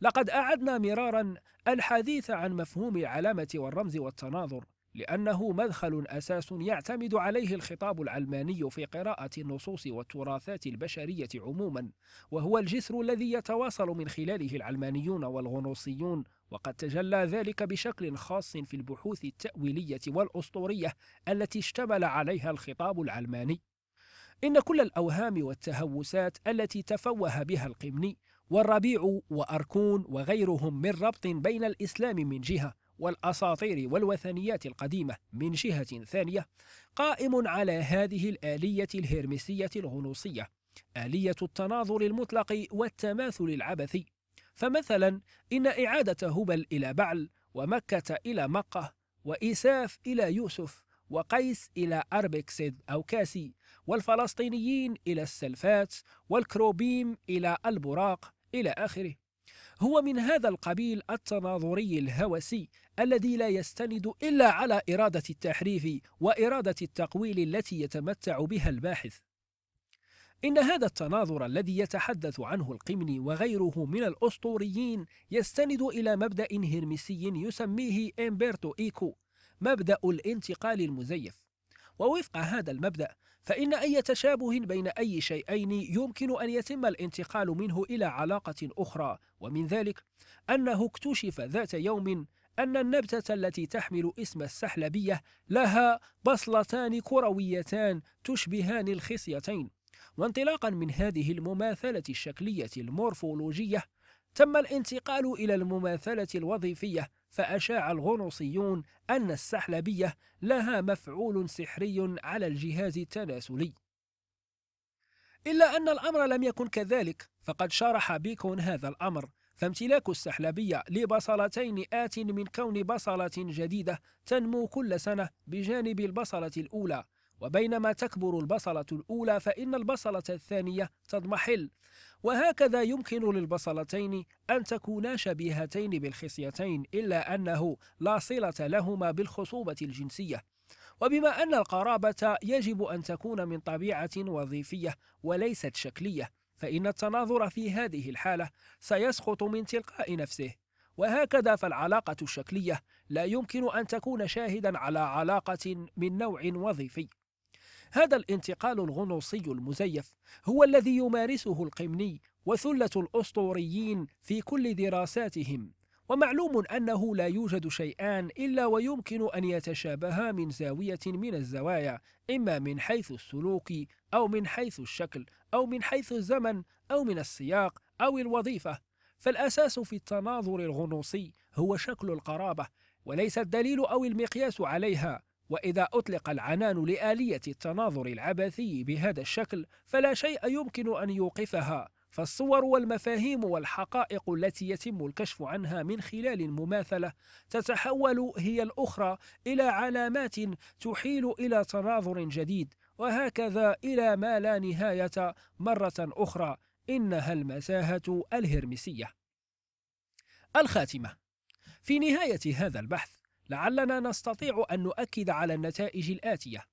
لقد أعدنا مرارا الحديث عن مفهوم العلامة والرمز والتناظر لأنه مدخل أساس يعتمد عليه الخطاب العلماني في قراءة النصوص والتراثات البشرية عموما وهو الجسر الذي يتواصل من خلاله العلمانيون والغنوصيون وقد تجلى ذلك بشكل خاص في البحوث التأويلية والأسطورية التي اشتمل عليها الخطاب العلماني إن كل الأوهام والتهوسات التي تفوه بها القمني والربيع وأركون وغيرهم من ربط بين الإسلام من جهة والأساطير والوثنيات القديمة من جهة ثانية قائم على هذه الآلية الهرمسية الغنوصية آلية التناظر المطلق والتماثل العبثي فمثلا إن إعادة هبل إلى بعل ومكة إلى مقة وإيساف إلى يوسف وقيس إلى أربكسيد أو كاسي والفلسطينيين إلى السلفات والكروبيم إلى البراق إلى آخره هو من هذا القبيل التناظري الهوسي الذي لا يستند إلا على إرادة التحريف وإرادة التقويل التي يتمتع بها الباحث إن هذا التناظر الذي يتحدث عنه القمني وغيره من الأسطوريين يستند إلى مبدأ هرمسي يسميه إمبرتو إيكو مبدأ الانتقال المزيف ووفق هذا المبدأ فإن أي تشابه بين أي شيئين يمكن أن يتم الانتقال منه إلى علاقة أخرى ومن ذلك أنه اكتشف ذات يوم أن النبتة التي تحمل اسم السحلبية لها بصلتان كرويتان تشبهان الخصيتين وانطلاقا من هذه المماثلة الشكلية المورفولوجية تم الانتقال إلى المماثلة الوظيفية فأشاع الغنوصيون أن السحلبية لها مفعول سحري على الجهاز التناسلي إلا أن الأمر لم يكن كذلك فقد شرح بيكون هذا الأمر فامتلاك السحلبية لبصلتين آت من كون بصلة جديدة تنمو كل سنة بجانب البصلة الأولى وبينما تكبر البصلة الأولى فإن البصلة الثانية تضمحل وهكذا يمكن للبصلتين أن تكونا شبيهتين بالخصيتين إلا أنه لا صلة لهما بالخصوبة الجنسية وبما أن القرابة يجب أن تكون من طبيعة وظيفية وليست شكلية فإن التناظر في هذه الحالة سيسقط من تلقاء نفسه وهكذا فالعلاقة الشكلية لا يمكن أن تكون شاهدا على علاقة من نوع وظيفي هذا الانتقال الغنوصي المزيف هو الذي يمارسه القمني وثلة الأسطوريين في كل دراساتهم ومعلوم أنه لا يوجد شيئان إلا ويمكن أن يتشابها من زاوية من الزوايا إما من حيث السلوك أو من حيث الشكل أو من حيث الزمن أو من السياق أو الوظيفة فالأساس في التناظر الغنوصي هو شكل القرابة وليس الدليل أو المقياس عليها وإذا أطلق العنان لآلية التناظر العبثي بهذا الشكل فلا شيء يمكن أن يوقفها فالصور والمفاهيم والحقائق التي يتم الكشف عنها من خلال المماثلة تتحول هي الأخرى إلى علامات تحيل إلى تناظر جديد وهكذا إلى ما لا نهاية مرة أخرى إنها المساهة الهرمسية. الخاتمة في نهاية هذا البحث لعلنا نستطيع أن نؤكد على النتائج الآتية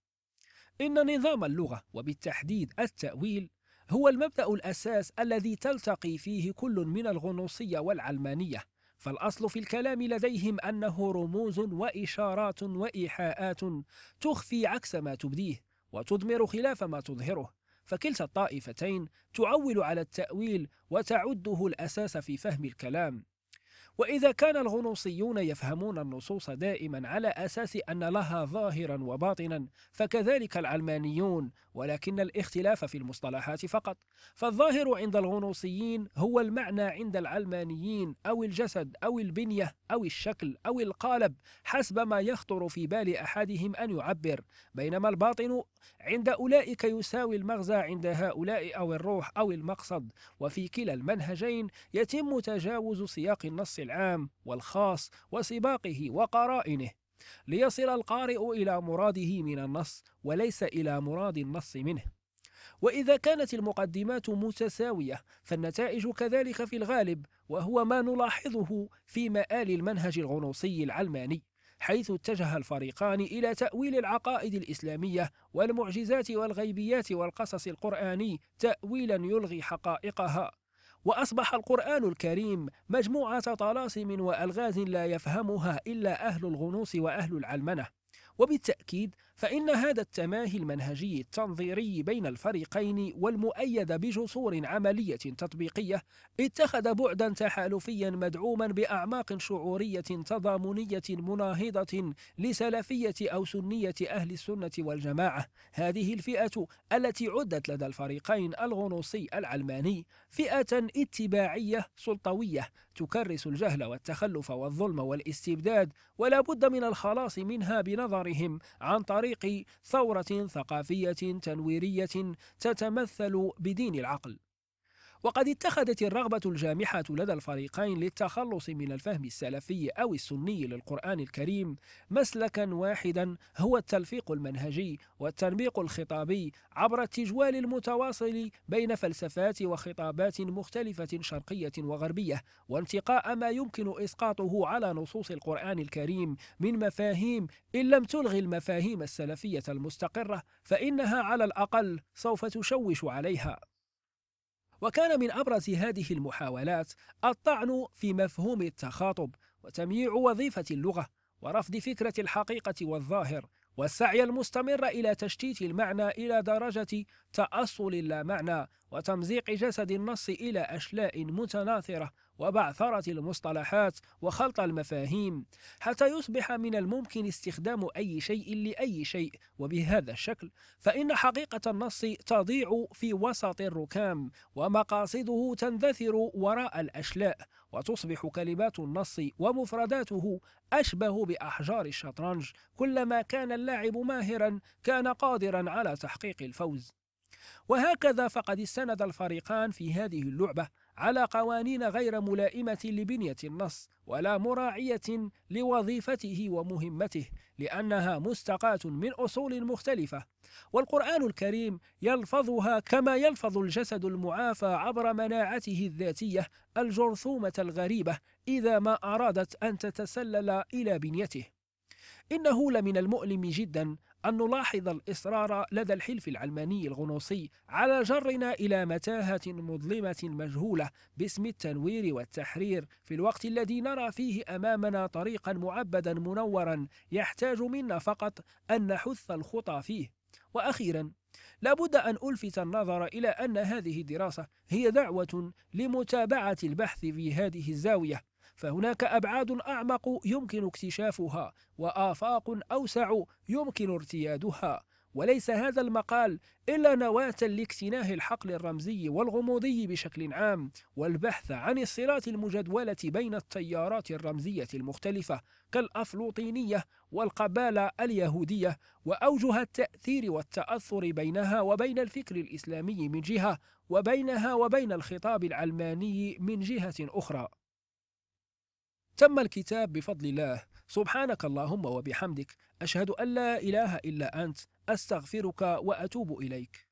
إن نظام اللغة وبالتحديد التأويل هو المبدأ الأساس الذي تلتقي فيه كل من الغنوصية والعلمانية فالأصل في الكلام لديهم أنه رموز وإشارات وإيحاءات تخفي عكس ما تبديه وتضمر خلاف ما تظهره فكلتا الطائفتين تعول على التأويل وتعده الأساس في فهم الكلام وإذا كان الغنوصيون يفهمون النصوص دائما على أساس أن لها ظاهرا وباطنا فكذلك العلمانيون ولكن الاختلاف في المصطلحات فقط فالظاهر عند الغنوصيين هو المعنى عند العلمانيين أو الجسد أو البنية أو الشكل أو القالب حسب ما يخطر في بال أحدهم أن يعبر بينما الباطن عند أولئك يساوي المغزى عند هؤلاء أو الروح أو المقصد وفي كلا المنهجين يتم تجاوز سياق النص العام والخاص وسباقه وقرائنه ليصل القارئ إلى مراده من النص وليس إلى مراد النص منه وإذا كانت المقدمات متساوية فالنتائج كذلك في الغالب وهو ما نلاحظه في مآل المنهج الغنوصي العلماني حيث اتجه الفريقان إلى تأويل العقائد الإسلامية والمعجزات والغيبيات والقصص القرآني تأويلا يلغي حقائقها وأصبح القرآن الكريم مجموعة طلاسم وألغاز لا يفهمها إلا أهل الغنوص وأهل العلمنة وبالتأكيد فإن هذا التماهي المنهجي التنظيري بين الفريقين والمؤيد بجسور عملية تطبيقية اتخذ بعدا تحالفيا مدعوما بأعماق شعورية تضامنية مناهضة لسلفية أو سنية أهل السنة والجماعة هذه الفئة التي عدت لدى الفريقين الغنوصي العلماني فئة اتباعية سلطوية تكرس الجهل والتخلف والظلم والاستبداد ولا بد من الخلاص منها بنظرهم عن طريق طريق ثورة ثقافية تنويرية تتمثل بدين العقل وقد اتخذت الرغبة الجامحة لدى الفريقين للتخلص من الفهم السلفي أو السني للقرآن الكريم مسلكا واحدا هو التلفيق المنهجي والتنبيق الخطابي عبر التجوال المتواصل بين فلسفات وخطابات مختلفة شرقية وغربية وانتقاء ما يمكن إسقاطه على نصوص القرآن الكريم من مفاهيم إن لم تلغي المفاهيم السلفية المستقرة فإنها على الأقل سوف تشوش عليها وكان من أبرز هذه المحاولات الطعن في مفهوم التخاطب وتمييع وظيفة اللغة ورفض فكرة الحقيقة والظاهر والسعي المستمر إلى تشتيت المعنى إلى درجة تأصل لا معنى وتمزيق جسد النص إلى أشلاء متناثرة وبعثرة المصطلحات وخلط المفاهيم حتى يصبح من الممكن استخدام أي شيء لأي شيء وبهذا الشكل فإن حقيقة النص تضيع في وسط الركام ومقاصده تندثر وراء الأشلاء وتصبح كلمات النص ومفرداته أشبه بأحجار الشطرنج كلما كان اللاعب ماهرا كان قادرا على تحقيق الفوز وهكذا فقد استند الفريقان في هذه اللعبة على قوانين غير ملائمة لبنية النص ولا مراعية لوظيفته ومهمته لأنها مستقاة من أصول مختلفة والقرآن الكريم يلفظها كما يلفظ الجسد المعافى عبر مناعته الذاتية الجرثومة الغريبة إذا ما أرادت أن تتسلل إلى بنيته إنه لمن المؤلم جدا أن نلاحظ الإصرار لدى الحلف العلماني الغنوصي على جرنا إلى متاهة مظلمة مجهولة باسم التنوير والتحرير في الوقت الذي نرى فيه أمامنا طريقا معبدا منورا يحتاج منا فقط أن نحث الخطى فيه وأخيرا لابد أن ألفت النظر إلى أن هذه الدراسة هي دعوة لمتابعة البحث في هذه الزاوية فهناك أبعاد أعمق يمكن اكتشافها وآفاق أوسع يمكن ارتيادها وليس هذا المقال إلا نواة لاكتناه الحقل الرمزي والغموضي بشكل عام والبحث عن الصلات المجدولة بين التيارات الرمزية المختلفة كالأفلوطينية والقبالة اليهودية وأوجه التأثير والتأثر بينها وبين الفكر الإسلامي من جهة وبينها وبين الخطاب العلماني من جهة أخرى تم الكتاب بفضل الله سبحانك اللهم وبحمدك أشهد أن لا إله إلا أنت أستغفرك وأتوب إليك